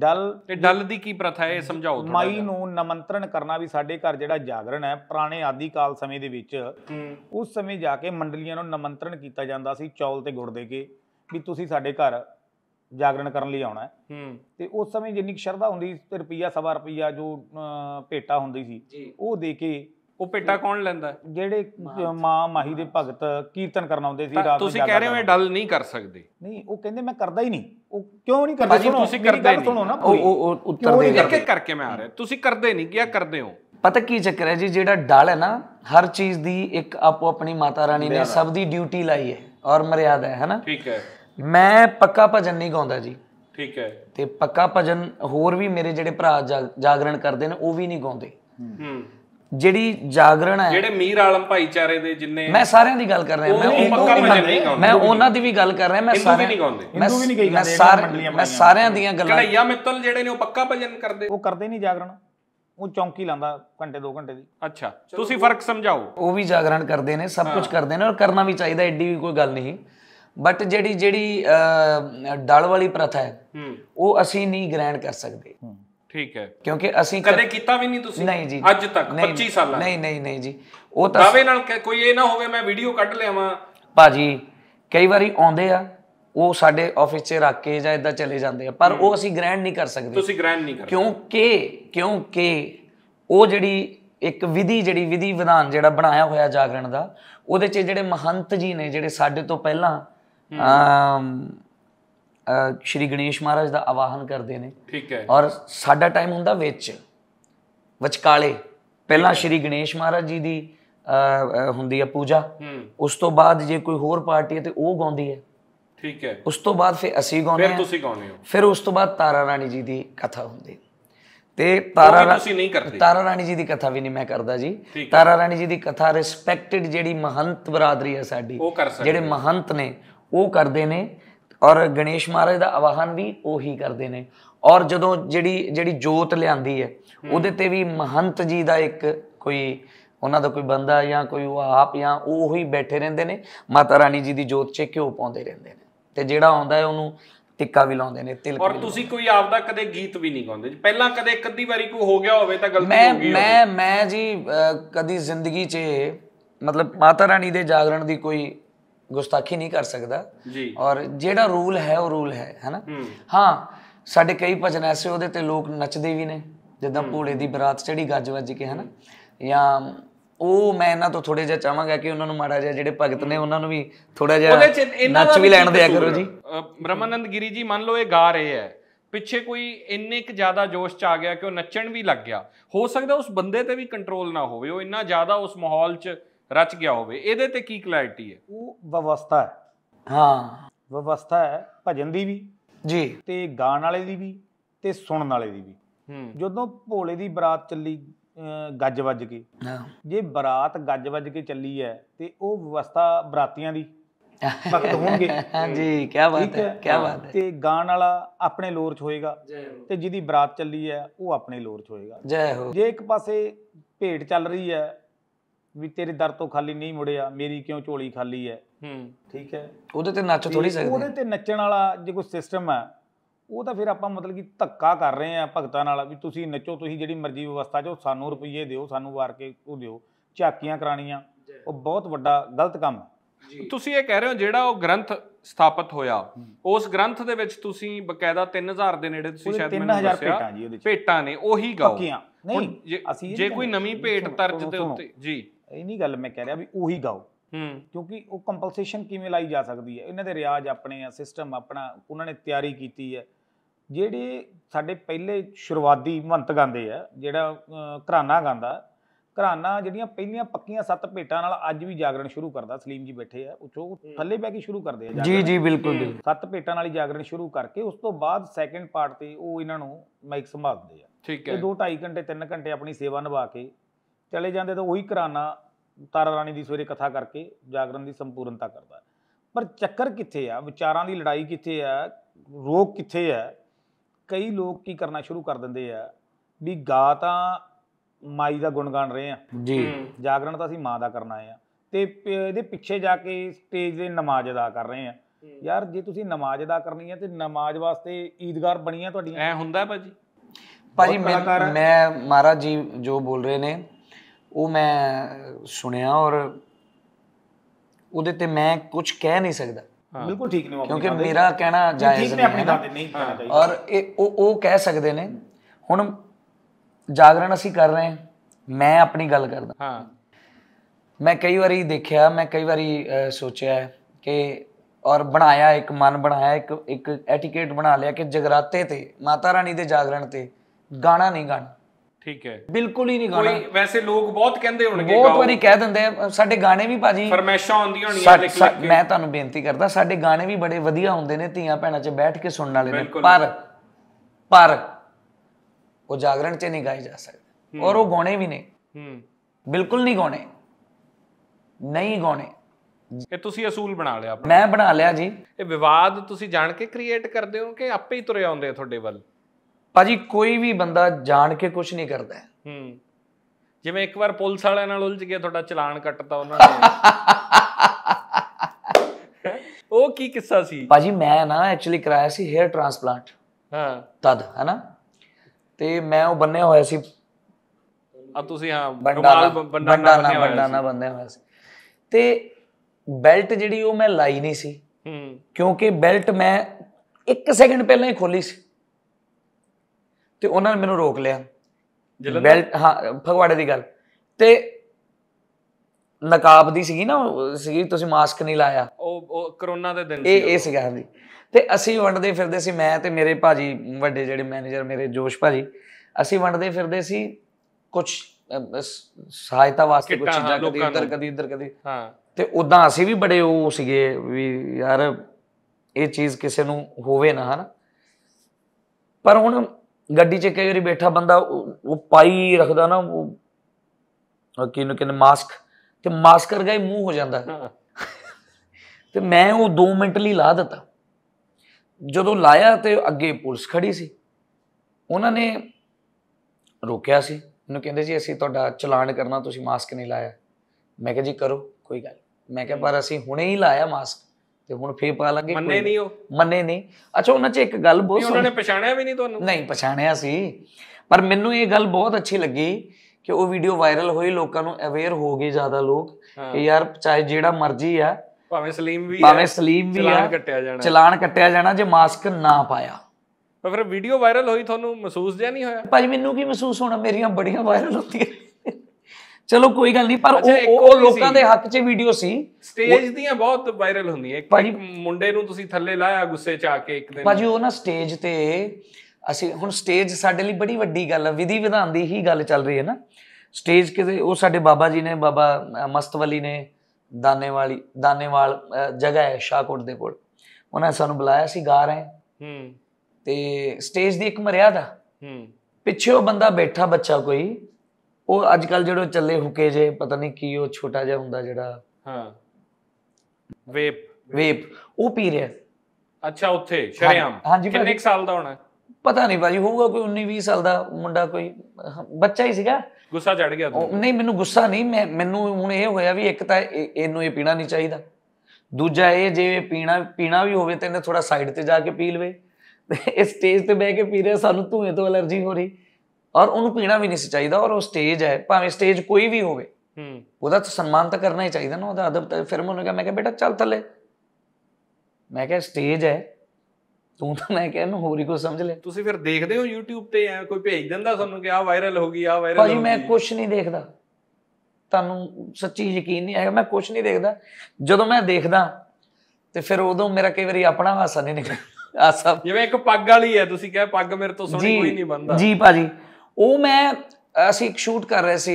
ਡਲ ਤੇ ਡਲ ਦੀ ਕੀ ਪ੍ਰਥਾ ਹੈ ਇਹ ਸਮਝਾਓ ਥੋੜਾ ਮਾਈ ਨੂੰ ਨਮੰਤਰਣ ਕਰਨਾ ਵੀ ਸਾਡੇ ਘਰ ਜਿਹੜਾ ਜਾਗਰਣ ਹੈ ਪੁਰਾਣੇ ਆਦੀ ਕਾਲ ਸਮੇਂ ਦੇ ਵਿੱਚ ਉਸ ਸਮੇਂ ਜਾ ਕੇ ਮੰਡਲੀਆਂ ਨੂੰ ਨਮੰਤਰਣ ਕੀਤਾ ਜਾਂਦਾ ਸੀ ਚੌਲ ਤੇ ਗੁੜ ਦੇ ਕੇ ਵੀ ਤੁਸੀਂ ਸਾਡੇ ਘਰ ਜਾਗਰਣ ਕਰਨ ਲਈ ਆਉਣਾ ਹੈ ਹੂੰ ਤੇ ਉਸ ਸਮੇਂ ਜਿੰਨੀ ਸ਼ਰਧਾ ਹੁੰਦੀ ਰੁਪਈਆ ਸਵਾ ਰੁਪਈਆ ਜੋ ਭੇਟਾ ਹੁੰਦੀ ਸੀ ਉਹ ਦੇ ਕੇ ਉਹ ਪੇਟਾ ਕੌਣ ਲੈਂਦਾ ਜਿਹੜੇ ਮਾਂ ਮਾਹੀ ਦੇ ਭਗਤ ਕੀਰਤਨ ਕਰਨ ਆਉਂਦੇ ਸੀ ਰਾਤ ਨੂੰ ਤੁਸੀਂ ਕਹਿ ਰਹੇ ਹੋ ਇਹ ਡਲ ਨਹੀਂ ਕਰ ਸਕਦੇ ਨਹੀਂ ਉਹ ਕਹਿੰਦੇ ਮੈਂ ਕਰਦਾ ਹੀ ਨਹੀਂ ਉਹ ਕਿਉਂ ਨਹੀਂ ਕਰਦਾ ਜੀ ਤੁਸੀਂ ਕਰਦੇ ਨਹੀਂ ਸੁਣੋ ਨਾ ਉਹ ਉੱਤਰ ਦੇ ਕਰਕੇ ਕਰਕੇ ਮੈਂ ਆ ਰਿਹਾ ਤੁਸੀਂ ਕਰਦੇ ਨਹੀਂ ਕਿਹਾ ਕਰਦੇ ਹੋ ਪਤਾ ਕੀ ਚੱਕਰ ਹੈ ਜੀ ਜਿਹੜਾ ਡਲ ਹੈ ਨਾ ਹਰ ਚੀਜ਼ ਦੀ ਇੱਕ ਆਪੋ ਆਪਣੀ ਮਾਤਾ ਰਾਣੀ ਨੇ ਸਭ ਦੀ ਡਿਊਟੀ ਲਾਈ ਹੈ ਔਰ ਮਰਿਆਦਾ ਹੈ ਨਾ ਠੀਕ ਹੈ ਮੈਂ ਪੱਕਾ ਭਜਨ ਨਹੀਂ ਗਾਉਂਦਾ ਜੀ ਠੀਕ ਹੈ ਤੇ ਪੱਕਾ ਭਜਨ ਹੋਰ ਵੀ ਮੇਰੇ ਜਿਹੜੇ ਭਰਾ ਜਾਗਰਣ ਕਰਦੇ ਨੇ ਉਹ ਵੀ ਨਹੀਂ ਗਾਉਂਦੇ ਹੂੰ ਜਿਹੜੀ ਜਾਗਰਣ ਹੈ ਜਿਹੜੇ ਮੀਰ ਆਲਮ ਭਾਈਚਾਰੇ ਦੇ ਜਿੰਨੇ ਮੈਂ ਸਾਰਿਆਂ ਦੀ ਗੱਲ ਕਰ ਰਿਹਾ ਮੈਂ ਉਹ ਪੱਕਾ ਭਜਨ ਨਹੀਂ ਗਾਉਂਦੇ ਮੈਂ ਉਹਨਾਂ ਦੀ ਵੀ ਗੱਲ ਕਰ ਰਿਹਾ ਮੈਂ ਸਾਰੇ ਨਹੀਂ ਗਾਉਂਦੇ ਹਿੰਦੂ ਵੀ ਨਹੀਂ ਗਾਉਂਦੇ ਮੈਂ ਸਾਰਿਆਂ ਮੈਂ ਸਾਰਿਆਂ ਦੀਆਂ ਗੱਲਾਂ ਕੜਈਆ ਮਿੱਤਲ ਜਿਹੜੇ ਨੇ ਉਹ ਪੱਕਾ ਭਜਨ ਕਰਦੇ ਉਹ ਕਰਦੇ ਨਹੀਂ ਜਾਗਰਣ ਉਹ ਚੌਂਕੀ ਲਾਂਦਾ ਘੰਟੇ 2 ਘੰਟੇ ਦੀ ਅੱਛਾ ਤੁਸੀਂ ਫਰਕ ਸਮਝਾਓ ਉਹ ਵੀ ਜਾਗਰਣ ਕਰਦੇ ਨੇ ਸਭ ਕੁਝ ਕਰਦੇ ਨੇ ਔਰ ਕਰਨਾ ਵੀ ਚਾਹੀਦਾ ਐਡੀ ਵੀ ਕੋਈ ਗੱਲ ਨਹੀਂ ਬਟ ਜਿਹੜੀ ਜਿਹੜੀ ਡਲ ਵਾਲੀ ਪ੍ਰਥਾ ਹੈ ਉਹ ਅਸੀਂ ਨਹੀਂ ਗ੍ਰੈਂਡ ਕਰ ਸਕਦੇ ਠੀਕ ਹੈ ਕਿਉਂਕਿ ਅਸੀਂ ਕਦੇ ਕੀਤਾ ਵੀ ਨਹੀਂ ਤੁਸੀਂ ਨਹੀਂ ਜੀ ਅੱਜ ਤੱਕ 25 ਸਾਲਾਂ ਨਹੀਂ ਨਹੀਂ ਨਹੀਂ ਜੀ ਉਹ ਤਾਂ ਦਾਵੇ ਨਾਲ ਕੋਈ ਇਹ ਨਾ ਹੋਵੇ ਮੈਂ ਵੀਡੀਓ ਕੱਢ ਲਿਆਵਾਂ ਭਾਜੀ ਕਈ ਵਾਰੀ ਆਉਂਦੇ ਆ ਉਹ ਸਾਡੇ ਆਫਿਸ 'ਚ ਰੱਖ ਕੇ ਜਾਂ ਇਦਾਂ ਚਲੇ ਜਾਂਦੇ ਆ ਪਰ ਉਹ ਅਸੀਂ ਗ੍ਰੈਂਡ ਨਹੀਂ ਕਰ ਸਕਦੇ ਤੁਸੀਂ ਗ੍ਰੈਂਡ ਨਹੀਂ ਕਰ ਕਿਉਂਕਿ ਕਿਉਂਕਿ ਉਹ ਜਿਹੜੀ ਇੱਕ ਵਿਧੀ ਜਿਹੜੀ ਵਿਧੀ ਵਿਧਾਨ ਜਿਹੜਾ ਬਣਾਇਆ ਹੋਇਆ ਜਾਗਰਣ ਦਾ ਉਹਦੇ 'ਚ ਜਿਹੜੇ ਮਹੰਤ ਜੀ ਨੇ ਜਿਹੜੇ ਸਾਡੇ ਤੋਂ ਪਹਿਲਾਂ ਸ਼੍ਰੀ ਗਣੇਸ਼ ਮਹਾਰਾਜ ਦਾ ਆਵਾਹਨ ਕਰਦੇ ਨੇ ਠੀਕ ਹੈ ਔਰ ਸਾਡਾ ਟਾਈਮ ਹੁੰਦਾ ਵਿੱਚ ਵਿਚਕਾਲੇ ਪਹਿਲਾਂ ਸ਼੍ਰੀ ਗਣੇਸ਼ ਮਹਾਰਾਜ ਜੀ ਦੀ ਹੁੰਦੀ ਹੈ ਪੂਜਾ ਉਸ ਤੋਂ ਬਾਅਦ ਜੇ ਕੋਈ ਹੋਰ ਪਾਰਟੀ ਹੈ ਤੇ ਉਹ ਗਾਉਂਦੀ ਹੈ ਠੀਕ ਹੈ ਉਸ ਤੋਂ ਬਾਅਦ ਫਿਰ ਅਸੀਂ ਗਾਉਂਦੇ ਹਾਂ ਫਿਰ ਤੁਸੀਂ ਗਾਉਂਦੇ ਹੋ ਫਿਰ ਉਸ ਤੋਂ ਬਾਅਦ ਤਾਰਾ ਰਾਣੀ ਜੀ ਦੀ ਕਥਾ ਹੁੰਦੀ ਤੇ ਤਾਰਾ ਤੁਸੀਂ ਨਹੀਂ ਕਰਦੇ ਤਾਰਾ ਰਾਣੀ ਜੀ ਦੀ ਕਥਾ ਵੀ ਨਹੀਂ ਮੈਂ ਕਰਦਾ ਜੀ ਤਾਰਾ ਰਾਣੀ ਜੀ ਦੀ ਕਥਾ ਰਿਸਪੈਕਟਡ ਜਿਹੜੀ ਮਹੰਤ ਬਰਾਦਰੀ ਹੈ ਸਾਡੀ ਜਿਹੜੇ ਮਹੰਤ ਨੇ ਉਹ ਕਰਦੇ ਨੇ ਔਰ ਗਣੇਸ਼ ਮਹਾਰਾਜ ਦਾ ਆਵਾਹਨ ਵੀ ਉਹੀ ਕਰਦੇ ਨੇ ਔਰ ਜਦੋਂ ਜਿਹੜੀ ਜਿਹੜੀ ਜੋਤ ਲਿਆਂਦੀ ਹੈ ਉਹਦੇ ਤੇ ਵੀ ਮਹੰਤ ਜੀ ਦਾ ਇੱਕ ਕੋਈ ਉਹਨਾਂ ਦਾ ਕੋਈ ਬੰਦਾ ਜਾਂ ਕੋਈ ਉਹ ਆਪ ਜਾਂ ਉਹ ਹੀ ਬੈਠੇ ਰਹਿੰਦੇ ਨੇ ਮਾਤਾ ਰਾਣੀ ਜੀ ਦੀ ਜੋਤ 'ਚ ਘਿਓ ਪਾਉਂਦੇ ਰਹਿੰਦੇ ਨੇ ਤੇ ਜਿਹੜਾ ਆਉਂਦਾ ਹੈ ਉਹਨੂੰ ਟਿੱਕਾ ਵੀ ਲਾਉਂਦੇ ਨੇ ਤਿਲਕ ਔਰ ਤੁਸੀਂ ਕੋਈ ਆਪ ਦਾ ਕਦੇ ਗੀਤ ਵੀ ਨਹੀਂ ਗਾਉਂਦੇ ਪਹਿਲਾਂ ਕਦੇ ਇੱਕ ਅੱਧੀ ਵਾਰੀ ਕੋਈ ਹੋ ਗਿਆ ਹੋਵੇ ਤਾਂ ਗਲਤੀ ਹੋ ਗਈ ਮੈਂ ਮੈਂ ਮੈਂ ਜੀ ਕਦੀ ਜ਼ਿੰਦਗੀ 'ਚ ਮਤਲਬ ਮਾਤਾ ਰਾਣੀ ਦੇ ਜਾਗਰਣ ਦੀ ਕੋਈ ਗੁਸਤਾਖੀ ਨਹੀਂ ਕਰ ਸਕਦਾ ਜੀ ਔਰ ਜਿਹੜਾ ਰੂਲ ਹੈ ਉਹ ਰੂਲ ਹੈ ਹੈਨਾ ਹਾਂ ਸਾਡੇ ਕਈ ਭਜਨ ਐਸੇ ਉਹਦੇ ਤੇ ਲੋਕ ਨੱਚਦੇ ਵੀ ਨੇ ਜਿੱਦਾਂ ਭੋਲੇ ਦੀ ਬਰਾਤ ਚੜੀ ਗੱਜ ਵੱਜ ਕੇ ਹੈਨਾ ਜਾਂ ਉਹ ਮੈਂ ਇਹਨਾਂ ਤੋਂ ਥੋੜੇ ਜਿਹਾ ਚਾਹਾਂਗਾ ਕਿ ਉਹਨਾਂ ਨੂੰ ਮਾੜਾ ਜਿਹਾ ਜਿਹੜੇ ਭਗਤ ਨੇ ਉਹਨਾਂ ਨੂੰ ਵੀ ਥੋੜਾ ਜਿਹਾ ਨੱਚ ਵੀ ਲੈਣ ਦਿਆ ਕਰੋ ਜੀ ਬ੍ਰਹਮਾਨੰਦ ਗਿਰੀ ਜੀ ਮੰਨ ਲਓ ਇਹ ਗਾ ਰਹੇ ਹੈ ਪਿੱਛੇ ਕੋਈ ਇੰਨੇ ਕ ਜ਼ਿਆਦਾ ਜੋਸ਼ ਚ ਆ ਗਿਆ ਕਿ ਉਹ ਨੱਚਣ ਵੀ ਲੱਗ ਗਿਆ ਹੋ ਸਕਦਾ ਉਸ ਬੰਦੇ ਤੇ ਵੀ ਕੰਟਰੋਲ ਨਾ ਹੋਵੇ ਉਹ ਇੰਨਾ ਜ਼ਿਆਦਾ ਉਸ ਮਾਹੌਲ ਚ ਰਚ ਗਿਆ ਹੋਵੇ ਇਹਦੇ ਤੇ ਕੀ ਕਲੈਰਿਟੀ ਹੈ ਉਹ ਵਿਵਸਥਾ ਹੈ ਹਾਂ ਵਿਵਸਥਾ ਹੈ ਭਜਨ ਦੀ ਵੀ ਜੀ ਤੇ ਗਾਣ ਵਾਲੇ ਦੀ ਵੀ ਤੇ ਸੁਣਨ ਵਾਲੇ ਦੀ ਵੀ ਜਦੋਂ ਭੋਲੇ ਦੀ ਬਰਾਤ ਚੱਲੀ ਗੱਜ ਵੱਜ ਕੇ ਜੇ ਬਰਾਤ ਗੱਜ ਵੱਜ ਕੇ ਚੱਲੀ ਹੈ ਤੇ ਉਹ ਵਿਵਸਥਾ ਬਰਾਤੀਆਂ ਦੀ ਭਗਤ ਹੋਣਗੇ ਹਾਂਜੀ ਕੀ ਬਾਤ ਹੈ ਕੀ ਬਾਤ ਹੈ ਤੇ ਗਾਣ ਵਾਲਾ ਆਪਣੇ ਲੋਰ ਚ ਹੋਏਗਾ ਤੇ ਜਿਹਦੀ ਬਰਾਤ ਚੱਲੀ ਹੈ ਉਹ ਆਪਣੇ ਲੋਰ ਚ ਹੋਏਗਾ ਜੈ ਹੋ ਜੇ ਇੱਕ ਪਾਸੇ ਭੇਟ ਚੱਲ ਰਹੀ ਹੈ ਵੀ ਤੇਰੇ ਦਰ ਤੋਂ ਖਾਲੀ ਨਹੀਂ ਮੁੜਿਆ ਮੇਰੀ ਕਿਉਂ ਝੋਲੀ ਖਾਲੀ ਹੈ ਹੂੰ ਠੀਕ ਹੈ ਉਹਦੇ ਤੇ ਨੱਚ ਥੋੜੀ ਸਕਦੇ ਉਹਦੇ ਤੇ ਨੱਚਣ ਵਾਲਾ ਜੇ ਕੋਈ ਸਿਸਟਮ ਹੈ ਉਹ ਤਾਂ ਫਿਰ ਆਪਾਂ ਮਤਲਬ ਕਿ ਧੱਕਾ ਕਰ ਰਹੇ ਆ ਭਗਤਾਂ ਨਾਲ ਵੀ ਤੁਸੀਂ ਨੱਚੋ ਤੁਸੀਂ ਜਿਹੜੀ ਮਰਜ਼ੀ ਵਿਵਸਥਾ ਚੋ ਸਾਨੂੰ ਰੁਪਈਏ ਦਿਓ ਸਾਨੂੰ ਵਾਰ ਕੇ ਉਹ ਦਿਓ ਝਾਕੀਆਂ ਕਰਾਣੀਆਂ ਉਹ ਬਹੁਤ ਵੱਡਾ ਗਲਤ ਕੰਮ ਤੁਸੀਂ ਇਹ ਕਹਿ ਰਹੇ ਹੋ ਜਿਹੜਾ ਉਹ ਗ੍ਰੰਥ ਸਥਾਪਿਤ ਹੋਇਆ ਉਸ ਗ੍ਰੰਥ ਦੇ ਵਿੱਚ ਤੁਸੀਂ ਬਕਾਇਦਾ 3000 ਦੇ ਨੇੜੇ ਤੁਸੀਂ ਸ਼ਾਇਦ ਮੈਨੂੰ ਦੱਸਿਆ 3000 ਭੇਟਾਂ ਜੀ ਉਹਦੇ ਵਿੱਚ ਭੇਟਾਂ ਨੇ ਉਹੀ ਗਾਓ ਨਹੀਂ ਜੇ ਕੋਈ ਨਵੀਂ ਭੇਟ ਤਰਜ ਦੇ ਉੱਤੇ ਜੀ ਇਹ ਨਹੀਂ ਗੱਲ ਮੈਂ ਕਹਿ ਰਿਹਾ ਵੀ ਉਹੀ ਗਾਓ ਹੂੰ ਕਿਉਂਕਿ ਉਹ ਕੰਪਲਸੇਸ਼ਨ ਕਿਵੇਂ ਲਾਈ ਜਾ ਸਕਦੀ ਹੈ ਇਹਨਾਂ ਦੇ ਰਿਆਜ਼ ਆਪਣੇ ਆ ਸਿਸਟਮ ਆਪਣਾ ਉਹਨਾਂ ਨੇ ਤਿਆਰੀ ਕੀਤੀ ਹੈ ਜਿਹੜੇ ਸਾਡੇ ਪਹਿਲੇ ਸ਼ੁਰੂਆਤੀ ਮੰਤ ਗਾਉਂਦੇ ਆ ਜਿਹੜਾ ਘਰਾਨਾ ਗਾਉਂਦਾ ਘਰਾਨਾ ਜਿਹੜੀਆਂ ਪਹਿਲੀਆਂ ਪੱਕੀਆਂ ਸੱਤ ਭੇਟਾਂ ਨਾਲ ਅੱਜ ਵੀ ਜਾਗਰਣ ਸ਼ੁਰੂ ਕਰਦਾ ਸਲੀਮ ਜੀ ਬੈਠੇ ਆ ਉਹ ਥੱਲੇ ਬੈ ਕੇ ਸ਼ੁਰੂ ਕਰਦੇ ਆ ਜੀ ਜੀ ਬਿਲਕੁਲ ਸੱਤ ਭੇਟਾਂ ਨਾਲ ਹੀ ਜਾਗਰਣ ਸ਼ੁਰੂ ਕਰਕੇ ਉਸ ਤੋਂ ਬਾਅਦ ਸੈਕੰਡ ਪਾਰਟ ਤੇ ਉਹ ਇਹਨਾਂ ਨੂੰ ਮਾਈਕ ਸੰਭਾਲਦੇ ਆ ਠੀਕ ਹੈ ਇਹ 2 2.5 ਘੰਟੇ 3 ਘੰਟੇ ਆਪਣੀ ਸੇਵਾ ਨਿਭਾ ਕੇ ਚਲੇ ਜਾਂਦੇ ਤਾਂ ਉਹੀ ਘਰਾਨਾ ਤਾਰਾ ਰਾਣੀ ਦੀ ਸਵੇਰੇ ਕਥਾ ਕਰਕੇ ਜਾਗਰਣ ਦੀ ਸੰਪੂਰਨਤਾ ਕਰਦਾ ਪਰ ਚੱਕਰ ਕਿੱਥੇ ਆ ਵਿਚਾਰਾਂ ਦੀ ਲੜਾਈ ਕਿੱਥੇ ਆ ਰੋਗ ਕਿੱਥੇ ਆ ਕਈ ਲੋਕ ਕੀ ਕਰਨਾ ਸ਼ੁਰੂ ਕਰ ਦਿੰਦੇ ਆ ਵੀ ਗਾ ਤਾਂ ਮਾਈ ਦਾ ਗੁਣਗਾਨ ਰਹੇ ਆ ਜੀ ਜਾਗਰਣ ਤਾਂ ਅਸੀਂ ਮਾਂ ਦਾ ਕਰਨਾ ਆ ਤੇ ਇਹਦੇ ਪਿੱਛੇ ਜਾ ਕੇ ਸਟੇਜ ਦੇ ਨਮਾਜ਼ ਅਦਾ ਕਰ ਰਹੇ ਆ ਯਾਰ ਜੇ ਤੁਸੀਂ ਨਮਾਜ਼ ਅਦਾ ਕਰਨੀ ਹੈ ਤੇ ਨਮਾਜ਼ ਵਾਸਤੇ ਈਦਗਾਰ ਬਣੀਆਂ ਤੁਹਾਡੀਆਂ ਐ ਹੁੰਦਾ ਭਾਜੀ ਭਾਜੀ ਮੈਂ ਮਹਾਰਾਜ ਜੀ ਜੋ ਬੋਲ ਰਹੇ ਨੇ ਉਹ ਮੈਂ ਸੁਣਿਆ ਔਰ ਉਹਦੇ ਤੇ ਮੈਂ ਕੁਝ ਕਹਿ ਨਹੀਂ ਸਕਦਾ ਬਿਲਕੁਲ ਠੀਕ ਨਹੀਂ ਕਿਉਂਕਿ ਮੇਰਾ ਕਹਿਣਾ ਜਾਇਜ਼ ਨਹੀਂ ਹੈ ਠੀਕ ਨਹੀਂ ਔਰ ਇਹ ਉਹ ਉਹ ਕਹਿ ਸਕਦੇ ਨੇ ਹੁਣ ਜਾਗਰਣ ਅਸੀਂ ਕਰ ਰਹੇ ਹਾਂ ਮੈਂ ਆਪਣੀ ਗੱਲ ਕਰਦਾ ਹਾਂ ਮੈਂ ਕਈ ਵਾਰੀ ਦੇਖਿਆ ਮੈਂ ਕਈ ਵਾਰੀ ਸੋਚਿਆ ਕਿ ਔਰ ਬਣਾਇਆ ਇੱਕ ਮਨ ਬਣਾਇਆ ਇੱਕ ਇੱਕ ਐਟੀਕੇਟ ਬਣਾ ਲਿਆ ਕਿ ਜਗਰਾਤੇ ਤੇ ਮਾਤਾ ਰਾਣੀ ਦੇ ਜਾਗਰਣ ਤੇ ਗਾਣਾ ਨਹੀਂ ਗਾਣਾ ਠੀਕ ਹੈ ਬਿਲਕੁਲ ਹੀ ਨਹੀਂ ਗਾਣਾ ਕੋਈ ਵੈਸੇ ਲੋਕ ਬਹੁਤ ਕਹਿੰਦੇ ਹੋਣਗੇ ਬਹੁਤ ਵਾਰੀ ਕਹਿ ਦਿੰਦੇ ਆ ਸਾਡੇ ਗਾਣੇ ਵੀ ਭਾਜੀ ਫਰਮੈਸ਼ਾਂ ਆਉਂਦੀਆਂ ਹੋਣੀਆਂ ਲਿਖ ਲਿਖ ਕੇ ਮੈਂ ਤੁਹਾਨੂੰ ਬੇਨਤੀ ਕਰਦਾ ਸਾਡੇ ਗਾਣੇ ਵੀ ਬੜੇ ਵਧੀਆ ਹੁੰਦੇ ਨੇ ਧੀਆਂ ਭੈਣਾਂ 'ਚ ਬੈਠ ਕੇ ਸੁਣਨ ਵਾਲੇ ਨੇ ਪਰ ਪਰ ਉਹ ਜਾਗਰਣ 'ਚ ਨਹੀਂ ਗਾਏ ਜਾ ਸਕਦੇ ਔਰ ਉਹ ਗਾਉਣੇ ਵੀ ਨਹੀਂ ਹੂੰ ਬਿਲਕੁਲ ਨਹੀਂ ਗਾਉਣੇ ਨਹੀਂ ਗਾਉਣੇ ਇਹ ਤੁਸੀਂ ਅਸੂਲ ਬਣਾ ਲਿਆ ਮੈਂ ਬਣਾ ਲਿਆ ਜੀ ਇਹ ਵਿਵਾਦ ਤੁਸੀਂ ਜਾਣ ਕੇ ਕ੍ਰੀਏਟ ਕਰਦੇ ਹੋ ਕਿ ਆਪੇ ਹੀ ਤੁਰੇ ਆਉਂਦੇ ਆ ਤੁਹਾਡੇ ਵੱਲ ਭਾਜੀ ਕੋਈ ਵੀ ਬੰਦਾ ਜਾਣ ਕੇ ਕੁਝ ਨਹੀਂ ਕਰਦਾ ਹੂੰ ਜਿਵੇਂ ਇੱਕ ਵਾਰ ਪੁਲਿਸ ਵਾਲਿਆਂ ਨਾਲ ਉਲਝ ਗਿਆ ਤੁਹਾਡਾ ਚਲਾਨ ਕੱਟਤਾ ਉਹਨਾਂ ਨੇ ਉਹ ਕੀ ਕਿੱਸਾ ਸੀ ਭਾਜੀ ਮੈਂ ਨਾ ਐਕਚੁਅਲੀ ਕਰਾਇਆ ਸੀ ਹੇਅਰ ਟ੍ਰਾਂਸਪਲਾਂਟ ਹਾਂ ਤਦ ਹੈਨਾ ਤੇ ਮੈਂ ਉਹ ਬੰਨੇ ਹੋਇਆ ਸੀ ਆ ਤੁਸੀਂ ਹਾਂ ਬੰਡਾ ਬੰਡਾ ਨਾ ਬੰਡਾ ਨਾ ਬੰਨੇ ਹੋਇਆ ਸੀ ਤੇ ਬੈਲਟ ਜਿਹੜੀ ਉਹ ਮੈਂ ਲਾਈ ਨਹੀਂ ਸੀ ਹੂੰ ਕਿਉਂਕਿ ਬੈਲਟ ਮੈਂ 1 ਸੈਕਿੰਡ ਪਹਿਲਾਂ ਹੀ ਖੋਲੀ ਸੀ ਤੇ ਉਹਨਾਂ ਨੇ ਮੈਨੂੰ ਰੋਕ ਲਿਆ ਬੈਲਟ ਹਾਂ ਫਗਵਾੜੇ ਦੀ ਗੱਲ ਤੇ ਨਕਾਬ ਦੀ ਸੀਗੀ ਨਾ ਸੀਗੀ ਤੁਸੀਂ ਮਾਸਕ ਨਹੀਂ ਲਾਇਆ ਉਹ ਉਹ ਕਰੋਨਾ ਦੇ ਦਿਨ ਸੀ ਇਹ ਇਹ ਸੀਗਾ ਜੀ ਤੇ ਅਸੀਂ ਵੰਡਦੇ ਫਿਰਦੇ ਸੀ ਮੈਂ ਤੇ ਮੇਰੇ ਭਾਜੀ ਵੱਡੇ ਜਿਹੜੇ ਮੈਨੇਜਰ ਮੇਰੇ ਜੋਸ਼ ਭਾਜੀ ਅਸੀਂ ਵੰਡਦੇ ਫਿਰਦੇ ਸੀ ਕੁਝ ਸਹਾਇਤਾ ਵਾਸਤੇ ਕੁਝ ਚੀਜ਼ਾਂ ਕਦੀ ਇੱਧਰ ਕਦੀ ਇੱਧਰ ਕਦੀ ਹਾਂ ਤੇ ਉਦਾਂ ਅਸੀਂ ਵੀ ਬੜੇ ਉਹ ਸੀਗੇ ਵੀ ਯਾਰ ਇਹ ਚੀਜ਼ ਕਿਸੇ ਨੂੰ ਹੋਵੇ ਨਾ ਹਨਾ ਪਰ ਹੁਣ ਗੱਡੀ 'ਚ ਕਈ ਵਾਰੀ ਬੈਠਾ ਬੰਦਾ ਉਹ ਪਾਈ ਰੱਖਦਾ ਨਾ ਉਹ ਕਿਨੂੰ ਕਿਨ ਮਾਸਕ ਤੇ ਮਾਸਕ ਕਰ ਗਏ ਮੂੰਹ ਹੋ ਜਾਂਦਾ ਤੇ ਮੈਂ ਉਹ 2 ਮਿੰਟ ਲਈ ਲਾ ਦਿੱਤਾ ਜਦੋਂ ਲਾਇਆ ਤੇ ਅੱਗੇ ਪੁਲਿਸ ਖੜੀ ਸੀ ਉਹਨਾਂ ਨੇ ਰੋਕਿਆ ਸੀ ਮੈਨੂੰ ਕਹਿੰਦੇ ਜੀ ਅਸੀਂ ਤੁਹਾਡਾ ਚਲਾਨ ਕਰਨਾ ਤੁਸੀਂ ਮਾਸਕ ਨਹੀਂ ਲਾਇਆ ਮੈਂ ਕਿਹਾ ਜੀ ਕਰੋ ਕੋਈ ਗੱਲ ਮੈਂ ਕਿਹਾ ਪਰ ਅਸੀਂ ਹੁਣੇ ਹੀ ਲਾਇਆ ਮਾਸਕ ਤੇ ਹੁਣ ਫੇਰ ਪਾ ਲਾਂਗੇ ਮੰਨੇ ਨਹੀਂ ਉਹ ਮੰਨੇ ਨਹੀਂ ਅੱਛਾ ਉਹਨਾਂ 'ਚ ਇੱਕ ਗੱਲ ਬਹੁਤ ਉਹਨਾਂ ਨੇ ਪਛਾਣਿਆ ਵੀ ਨਹੀਂ ਤੁਹਾਨੂੰ ਨਹੀਂ ਪਛਾਣਿਆ ਸੀ ਪਰ ਮੈਨੂੰ ਇਹ ਗੱਲ ਬਹੁਤ ਅੱਛੀ ਲੱਗੀ ਕਿ ਉਹ ਵੀਡੀਓ ਵਾਇਰਲ ਹੋਈ ਲੋਕਾਂ ਨੂੰ ਅਵੇਅਰ ਹੋ ਗਏ ਜ਼ਿਆਦਾ ਲੋਕ ਕਿ ਯਾਰ ਚਾਹੇ ਜਿਹੜਾ ਮਰਜ਼ੀ ਆ ਭਾਵੇਂ ਸਲੀਮ ਵੀ ਆ ਭਾਵੇਂ ਸਲੀਮ ਵੀ ਆ ਚਲਾਨ ਕੱਟਿਆ ਜਾਣਾ ਚਲਾਨ ਕੱਟਿਆ ਜਾਣਾ ਜੇ ਮਾਸਕ ਨਾ ਪਾਇਆ ਪਰ ਫਿਰ ਵੀਡੀਓ ਵਾਇਰਲ ਹੋਈ ਤੁਹਾਨੂੰ ਮਹਿਸੂਸ ਜਿਆ ਨਹੀਂ ਹੋਇਆ ਭਾਜੀ ਮੈਨੂੰ ਕੀ ਮਹਿਸੂਸ ਹੋਣਾ ਮੇਰੀਆਂ ਬੜੀਆਂ ਵਾਇਰਲ ਹੁੰਦੀਆਂ ਚਲੋ ਕੋਈ ਗੱਲ ਨਹੀਂ ਪਰ ਉਹ ਉਹ ਲੋਕਾਂ ਦੇ ਹੱਕ 'ਚ ਵੀਡੀਓ ਸੀ ਸਟੇਜ ਦੀਆਂ ਬਹੁਤ ਵਾਇਰਲ ਹੁੰਦੀਆਂ ਇੱਕ ਮੁੰਡੇ ਨੂੰ ਤੁਸੀਂ ਥੱਲੇ ਲਾਇਆ ਗੁੱਸੇ 'ਚ ਆ ਕੇ ਇੱਕ ਦਿਨ ਭਾਜੀ ਉਹ ਨਾ ਸਟੇਜ ਤੇ ਅਸੀਂ ਹੁਣ ਸਟੇਜ ਸਾਡੇ ਲਈ ਬੜੀ ਵੱਡੀ ਗੱਲ ਹੈ ਵਿਧੀ ਵਿਧਾਨ ਦੀ ਹੀ ਗੱਲ ਚੱਲ ਰਹੀ ਹੈ ਨਾ ਸਟੇਜ ਕਿਤੇ ਉਹ ਸਾਡੇ ਬਾਬਾ ਜੀ ਨੇ ਬਾਬਾ ਮਸਤਵਲੀ ਨੇ ਦਾਨੇ ਦਾਨੇ ਦਾਨੇਵਾਲ ਜਗ੍ਹਾ ਹੈ ਸ਼ਾਹਕੋਟ ਦੇ ਕੋਲ ਉਹਨਾਂ ਸਾਨੂੰ ਬੁਲਾਇਆ ਸੀ ਗਾ ਰਹੇ ਹੂੰ ਤੇ ਸਟੇਜ ਦੀ ਇੱਕ ਮਰਿਆਦਾ ਹੂੰ ਪਿੱਛੇ ਉਹ ਬੰਦਾ ਬੈਠਾ ਬੱਚਾ ਕੋਈ ਉਹ ਅੱਜ ਕੱਲ ਜਿਹੜੇ ਚੱਲੇ ਹੁਕੇ ਜੇ ਪਤਾ ਨਹੀਂ ਕੀ ਉਹ ਛੋਟਾ ਜਿਹਾ ਹੁੰਦਾ ਜਿਹੜਾ ਹਾਂ ਵੇਪ ਵੇਪ ਉਹ ਪੀ ਰਿਹਾ ਅੱਛਾ ਉੱਥੇ ਸ਼ਰਿਆਮ ਹਾਂਜੀ ਕਿੰਨੇ ਸਾਲ ਦਾ ਹੋਣਾ ਪਤਾ ਨਹੀਂ ਭਾਜੀ ਹੋਊਗਾ ਕੋਈ 19 20 ਸਾਲ ਦਾ ਮੁੰਡਾ ਕੋਈ ਬੱਚਾ ਹੀ ਸੀਗਾ ਗੁੱਸਾ ਚੜ ਗਿਆ ਤੂੰ ਨਹੀਂ ਮੈਨੂੰ ਗੁੱਸਾ ਨਹੀਂ ਮੈਂ ਮੈਨੂੰ ਹੁਣ ਇਹ ਹੋਇਆ ਵੀ ਇੱਕ ਤਾਂ ਇਹਨੂੰ ਇਹ ਪੀਣਾ ਨਹੀਂ ਚਾਹੀਦਾ ਦੂਜਾ ਇਹ ਜੇ ਪੀਣਾ ਪੀਣਾ ਵੀ ਹੋਵੇ ਤਾਂ ਇਹਨੇ ਥੋੜਾ ਸਾਈਡ ਤੇ ਜਾ ਕੇ ਪੀ ਲਵੇ ਤੇ ਸਟੇਜ ਤੇ ਬਹਿ ਕੇ ਪੀ ਰਿਹਾ ਸਾਨੂੰ ਧੂਏ ਤੋਂ ਅਲਰਜੀ ਹੋ ਰਹੀ ਔਰ ਉਹਨੂੰ ਪੀਣਾ ਵੀ ਨਹੀਂ ਸੀ ਚਾਹੀਦਾ ਔਰ ਉਹ ਸਟੇਜ ਹੈ ਭਾਵੇਂ ਸਟੇਜ ਕੋਈ ਵੀ ਹੋਵੇ ਹੂੰ ਉਹਦਾ ਤਾਂ ਸਨਮਾਨ ਤਾਂ ਕਰਨਾ ਹੀ ਚਾਹੀਦਾ ਨਾ ਉਹਦਾ ਅਦਬ ਤਾਂ ਫਿਰ ਮੈਨੂੰ ਕਿਹਾ ਮੈਂ ਕਿਹਾ ਬੇਟਾ ਚੱਲ ਥੱਲੇ ਮੈਂ ਕਿਹਾ ਸਟੇਜ ਹੈ ਤੂੰ ਤਾਂ ਮੈਂ ਕਿਹਾ ਇਹਨੂੰ ਹੋਰ ਹੀ ਕੁਝ ਸਮਝ ਲੈ ਤੁਸੀਂ ਫਿਰ ਦੇਖਦੇ ਹੋ YouTube ਤੇ ਐ ਕੋਈ ਭੇਜ ਦਿੰਦਾ ਤੁਹਾਨੂੰ ਕਿ ਆ ਵਾਇਰਲ ਹੋ ਗਈ ਆ ਵਾਇਰਲ ਹੋ ਗਈ ਭਾਜੀ ਮੈਂ ਕੁਝ ਨਹੀਂ ਦੇਖਦਾ ਤੁਹਾਨੂੰ ਸੱਚੀ ਯਕੀਨ ਨਹੀਂ ਆਏਗਾ ਮੈਂ ਕੁਝ ਨਹੀਂ ਦੇਖਦਾ ਜਦੋਂ ਮੈਂ ਦੇਖਦਾ ਤੇ ਫਿਰ ਉਦੋਂ ਮੇਰਾ ਕਈ ਵਾਰੀ ਆਪਣਾ ਹਾਸਾ ਨਹੀਂ ਨਿਕਲਦਾ ਆਸਾ ਜਿਵੇਂ ਇੱਕ ਪੱਗ ਵਾਲੀ ਹੈ ਤੁਸੀਂ ਕਹੇ ਪੱਗ ਮੇਰੇ ਤੋਂ ਸੋਹਣੀ ਕੋਈ ਨਹੀਂ ਬੰਦਾ ਜੀ ਭਾਜੀ ਉਹ ਮੈਂ ਅਸੀਂ ਇੱਕ ਸ਼ੂਟ ਕਰ ਰਹੇ ਸੀ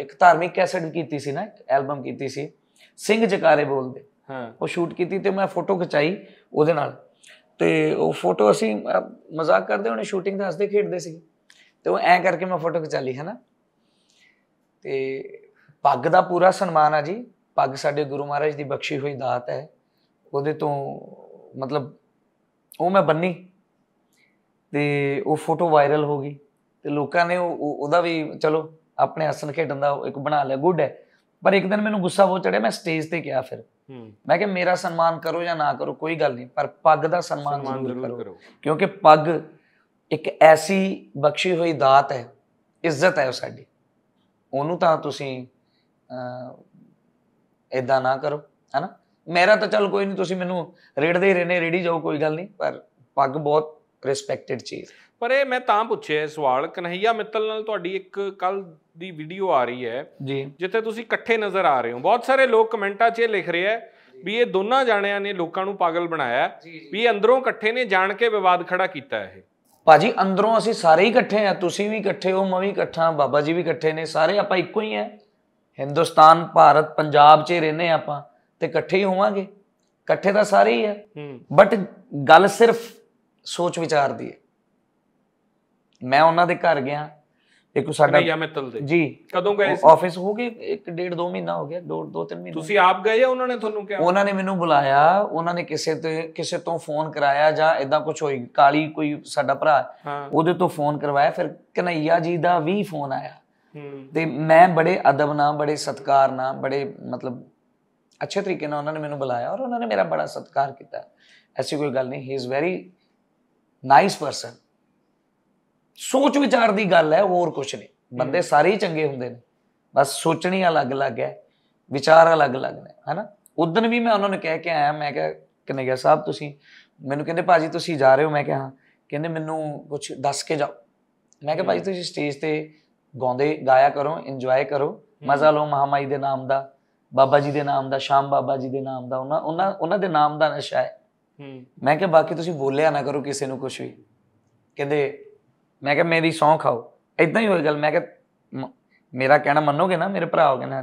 ਇੱਕ ਧਾਰਮਿਕ ਕੈਸਟ ਕੀਤੀ ਸੀ ਨਾ ਇੱਕ ਐਲਬਮ ਕੀਤੀ ਸੀ ਸਿੰਘ ਜਕਾਰੇ ਬੋਲਦੇ ਹਾਂ ਉਹ ਸ਼ੂਟ ਕੀਤੀ ਤੇ ਮੈਂ ਫੋਟੋ ਖਚਾਈ ਉਹਦੇ ਨਾਲ ਤੇ ਉਹ ਫੋਟੋ ਅਸੀਂ ਮਜ਼ਾਕ ਕਰਦੇ ਹੁਣੇ ਸ਼ੂਟਿੰਗ ਦਾ ਹੱਸਦੇ ਖੇਡਦੇ ਸੀ ਤੇ ਉਹ ਐ ਕਰਕੇ ਮੈਂ ਫੋਟੋ ਖਚਾ ਲਈ ਹੈ ਨਾ ਤੇ ਪੱਗ ਦਾ ਪੂਰਾ ਸਨਮਾਨ ਆ ਜੀ ਪੱਗ ਸਾਡੇ ਗੁਰੂ ਮਹਾਰਾਜ ਦੀ ਬਖਸ਼ੀ ਹੋਈ ਦਾਤ ਹੈ ਉਹਦੇ ਤੋਂ ਮਤਲਬ ਉਹ ਮੈਂ ਬੰਨੀ ਤੇ ਉਹ ਫੋਟੋ ਵਾਇਰਲ ਹੋ ਗਈ ਤੇ ਲੋਕਾਂ ਨੇ ਉਹਦਾ ਵੀ ਚਲੋ ਆਪਣੇ ਹੱਸਣ ਖੇਡਣ ਦਾ ਇੱਕ ਬਣਾ ਲਿਆ ਗੁੱਡ ਹੈ ਪਰ ਇੱਕ ਦਿਨ ਮੈਨੂੰ ਗੁੱਸਾ ਬਹੁਤ ਚੜਿਆ ਮੈਂ ਸਟੇਜ ਤੇ ਗਿਆ ਫਿਰ ਮੈਂ ਕਿਹਾ ਮੇਰਾ ਸਨਮਾਨ ਕਰੋ ਜਾਂ ਨਾ ਕਰੋ ਕੋਈ ਗੱਲ ਨਹੀਂ ਪਰ ਪੱਗ ਦਾ ਸਨਮਾਨ ਜ਼ਰੂਰ ਕਰੋ ਕਿਉਂਕਿ ਪੱਗ ਇੱਕ ਐਸੀ ਬਖਸ਼ੀ ਹੋਈ ਦਾਤ ਹੈ ਇੱਜ਼ਤ ਹੈ ਉਹ ਸਾਡੀ ਉਹਨੂੰ ਤਾਂ ਤੁਸੀਂ ਇਦਾਂ ਨਾ ਕਰੋ ਹੈਨਾ ਮੇਰਾ ਤਾਂ ਚੱਲ ਕੋਈ ਨਹੀਂ ਤੁਸੀਂ ਮੈਨੂੰ ਰੇੜਦੇ ਹੀ ਰਹਨੇ ਰੇੜੀ ਜਾਓ ਕੋਈ ਗੱਲ ਨਹੀਂ ਪਰ ਪੱਗ ਬਹੁਤ ਰਿਸਪੈਕਟਡ ਚੀਜ਼ ਪਰ ਇਹ ਮੈਂ ਤਾਂ ਪੁੱਛਿਆ ਇਹ ਸਵਾਲ ਕਨਹਈਆ ਮਿੱਤਲ ਨਾਲ ਤੁਹਾਡੀ ਇੱਕ ਕੱਲ ਦੀ ਵੀਡੀਓ ਆ ਰਹੀ ਹੈ ਜੀ ਜਿੱਥੇ ਤੁਸੀਂ ਇਕੱਠੇ ਨਜ਼ਰ ਆ ਰਹੇ ਹੋ ਬਹੁਤ ਸਾਰੇ ਲੋਕ ਕਮੈਂਟਾਂ 'ਚ ਇਹ ਲਿਖ ਰਿਹਾ ਹੈ ਵੀ ਇਹ ਦੋਨਾਂ ਜਾਣਿਆਂ ਨੇ ਲੋਕਾਂ ਨੂੰ ਪਾਗਲ ਬਣਾਇਆ ਵੀ ਇਹ ਅੰਦਰੋਂ ਇਕੱਠੇ ਨੇ ਜਾਣ ਕੇ ਵਿਵਾਦ ਖੜਾ ਕੀਤਾ ਇਹ ਭਾਜੀ ਅੰਦਰੋਂ ਅਸੀਂ ਸਾਰੇ ਹੀ ਇਕੱਠੇ ਆ ਤੁਸੀਂ ਵੀ ਇਕੱਠੇ ਹੋ ਮੈਂ ਵੀ ਇਕੱਠਾ ਬਾਬਾ ਜੀ ਵੀ ਇਕੱਠੇ ਨੇ ਸਾਰੇ ਆਪਾਂ ਇੱਕੋ ਹੀ ਆ ਹਿੰਦੁਸਤਾਨ ਭਾਰਤ ਪੰਜਾਬ 'ਚ ਰਹਿੰਦੇ ਆਪਾਂ ਤੇ ਇਕੱਠੇ ਹੀ ਹੋਵਾਂਗੇ ਇਕੱਠੇ ਤਾਂ ਸਾਰੇ ਹੀ ਆ ਬਟ ਗੱਲ ਸਿਰਫ ਸੋਚ ਵਿਚਾਰ ਦੀ ਹੈ ਮੈਂ ਉਹਨਾਂ ਦੇ ਘਰ ਗਿਆ ਇੱਕ ਸਾਡਾ ਨਹੀਂ ਮਿੱਤਲ ਦੇ ਜੀ ਕਦੋਂ ਗਏ ਸੀ ਆਫਿਸ ਹੋ ਗਏ ਇੱਕ ਡੇਢ ਦੋ ਮਹੀਨਾ ਹੋ ਗਿਆ ਦੋ ਦੋ ਤਿੰਨ ਮਹੀਨੇ ਤੁਸੀਂ ਆਪ ਗਏ ਆ ਉਹਨਾਂ ਨੇ ਤੁਹਾਨੂੰ ਕਿਹਾ ਉਹਨਾਂ ਨੇ ਮੈਨੂੰ ਬੁਲਾਇਆ ਉਹਨਾਂ ਨੇ ਕਿਸੇ ਤੇ ਕਿਸੇ ਤੋਂ ਫੋਨ ਕਰਾਇਆ ਜਾਂ ਇਦਾਂ ਕੁਝ ਹੋਈ ਕਾਲੀ ਕੋਈ ਸਾਡਾ ਭਰਾ ਉਹਦੇ ਤੋਂ ਫੋਨ ਕਰਵਾਇਆ ਫਿਰ ਕਨਈਆ ਜੀ ਦਾ ਵੀ ਫੋਨ ਆਇਆ ਤੇ ਮੈਂ ਬੜੇ ਅਦਬ ਨਾਲ ਬੜੇ ਸਤਕਾਰ ਨਾਲ ਬੜੇ ਮਤਲਬ ਅੱਛੇ ਤਰੀਕੇ ਨਾਲ ਉਹਨਾਂ ਨੇ ਮੈਨੂੰ ਬੁਲਾਇਆ ਔਰ ਉਹਨਾਂ ਨੇ ਮੇਰਾ ਬੜਾ ਸਤਕਾਰ ਕੀਤਾ ਐਸੀ ਕੋਈ ਗੱਲ ਨਹੀਂ he is very nice person ਸੋਚ ਵਿਚਾਰ ਦੀ ਗੱਲ ਹੈ ਹੋਰ ਕੁਝ ਨਹੀਂ ਬੰਦੇ ਸਾਰੇ ਹੀ ਚੰਗੇ ਹੁੰਦੇ ਨੇ ਬਸ ਸੋਚਣੀ ਅਲੱਗ-ਅਲੱਗ ਹੈ ਵਿਚਾਰ ਅਲੱਗ-ਅਲੱਗ ਨੇ ਹੈਨਾ ਉਦੋਂ ਵੀ ਮੈਂ ਉਹਨਾਂ ਨੂੰ ਕਹਿ ਕੇ ਆਇਆ ਮੈਂ ਕਿਹਾ ਕਨੇਗਾ ਸਾਹਿਬ ਤੁਸੀਂ ਮੈਨੂੰ ਕਹਿੰਦੇ ਭਾਜੀ ਤੁਸੀਂ ਜਾ ਰਹੇ ਹੋ ਮੈਂ ਕਿਹਾ ਕਹਿੰਦੇ ਮੈਨੂੰ ਕੁਝ ਦੱਸ ਕੇ ਜਾਓ ਮੈਂ ਕਿਹਾ ਭਾਜੀ ਤੁਸੀਂ ਸਟੇਜ ਤੇ ਗਾਉਂਦੇ ਗਾਇਆ ਕਰੋ ਇੰਜੋਏ ਕਰੋ ਮਜ਼ਾ ਲਓ ਮਹਾਮਾਈ ਦੇ ਨਾਮ ਦਾ ਬਾਬਾ ਜੀ ਦੇ ਨਾਮ ਦਾ ਸ਼ਾਮ ਬਾਬਾ ਜੀ ਦੇ ਨਾਮ ਦਾ ਉਹਨਾਂ ਉਹਨਾਂ ਦੇ ਨਾਮ ਦਾ ਨਸ਼ਾ ਹੈ ਮੈਂ ਕਿਹਾ ਬਾਕੀ ਤੁਸੀਂ ਬੋਲਿਆ ਨਾ ਕਰੋ ਕਿਸੇ ਨੂੰ ਕੁਝ ਵੀ ਕਹਿੰਦੇ ਮੈਂ ਕਿਹਾ ਮੇਰੀ ਸੌਂ ਖਾਓ ਇਦਾਂ ਹੀ ਹੋਈ ਗੱਲ ਮੈਂ ਕਿਹਾ ਮੇਰਾ ਕਹਿਣਾ ਮੰਨੋਗੇ ਨਾ ਮੇਰੇ ਭਰਾ ਹੋ ਗਏ ਨਾ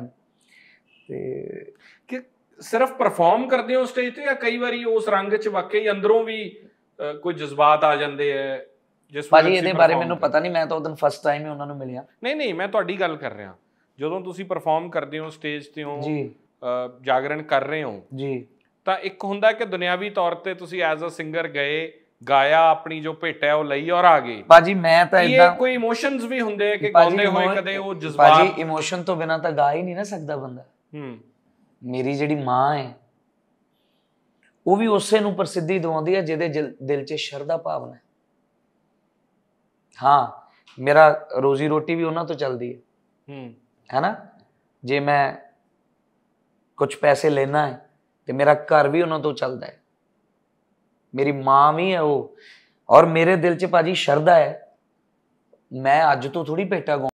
ਤੇ ਕਿ ਸਿਰਫ ਪਰਫਾਰਮ ਕਰਦੇ ਹੋ ਸਟੇਜ ਤੇ ਜਾਂ ਕਈ ਵਾਰੀ ਉਸ ਰੰਗ 'ਚ ਵਾਕਈ ਅੰਦਰੋਂ ਵੀ ਕੋਈ ਜਜ਼ਬਾਤ ਆ ਜਾਂਦੇ ਐ ਜਿਸ ਭਾਜੀ ਇਹਦੇ ਬਾਰੇ ਮੈਨੂੰ ਪਤਾ ਨਹੀਂ ਮੈਂ ਤਾਂ ਉਹ ਦਿਨ ਫਸਟ ਟਾਈਮ ਹੀ ਉਹਨਾਂ ਨੂੰ ਮਿਲਿਆ ਨਹੀਂ ਨਹੀਂ ਮੈਂ ਤੁਹਾਡੀ ਗੱਲ ਕਰ ਰਿਹਾ ਜਦੋਂ ਤੁਸੀਂ ਪਰਫਾਰਮ ਕਰਦੇ ਹੋ ਸਟੇਜ ਤੇ ਹੋ ਜੀ ਜਾਗਰਣ ਕਰ ਰਹੇ ਹੋ ਜੀ ਤਾਂ ਇੱਕ ਹੁੰਦਾ ਕਿ ਦੁਨਿਆਵੀ ਤੌਰ ਤੇ ਤੁਸੀਂ ਐਜ਼ ਅ ਸਿੰਗਰ ਗਏ ਗਾਇਆ ਆਪਣੀ ਜੋ ਭੇਟ ਹੈ ਉਹ ਲਈ ਔਰ ਆ ਗਏ ਬਾਜੀ ਮੈਂ ਤਾਂ ਇਦਾਂ ਇਹ ਕੋਈ ਇਮੋਸ਼ਨਸ ਵੀ ਹੁੰਦੇ ਆ ਕਿ ਗਾਉਂਦੇ ਹੋਏ ਕਦੇ ਉਹ ਜਜ਼ਬਾਤ ਬਾਜੀ ਇਮੋਸ਼ਨ ਤੋਂ ਬਿਨਾ ਤਾਂ ਗਾ ਹੀ ਨਹੀਂ ਨਾ ਸਕਦਾ ਬੰਦਾ ਹੂੰ ਮੇਰੀ ਜਿਹੜੀ ਮਾਂ ਹੈ ਉਹ ਵੀ ਉਸੇ ਨੂੰ ਪ੍ਰਸਿੱਧੀ ਦਿਵਾਉਂਦੀ ਹੈ ਜਿਹਦੇ ਦਿਲ 'ਚ ਸ਼ਰਧਾ ਭਾਵਨਾ ਹੈ ਹਾਂ ਮੇਰਾ ਰੋਜ਼ੀ ਰੋਟੀ ਵੀ ਉਹਨਾਂ ਤੋਂ ਚੱਲਦੀ ਹੈ ਹੂੰ ਹੈਨਾ ਜੇ ਮੈਂ ਕੁਝ ਪੈਸੇ ਲੈਣਾ ਹੈ ਤੇ ਮੇਰਾ ਘਰ ਵੀ ਉਹਨਾਂ ਤੋਂ ਚੱਲਦਾ ਹੈ ਮੇਰੀ ਮਾਂ ਵੀ ਹੈ ਉਹ ਔਰ ਮੇਰੇ ਦਿਲ 'ਚ ਭਾਜੀ ਸ਼ਰਧਾ ਹੈ ਮੈਂ ਅੱਜ ਤੋਂ ਥੋੜੀ ਭੇਟਾ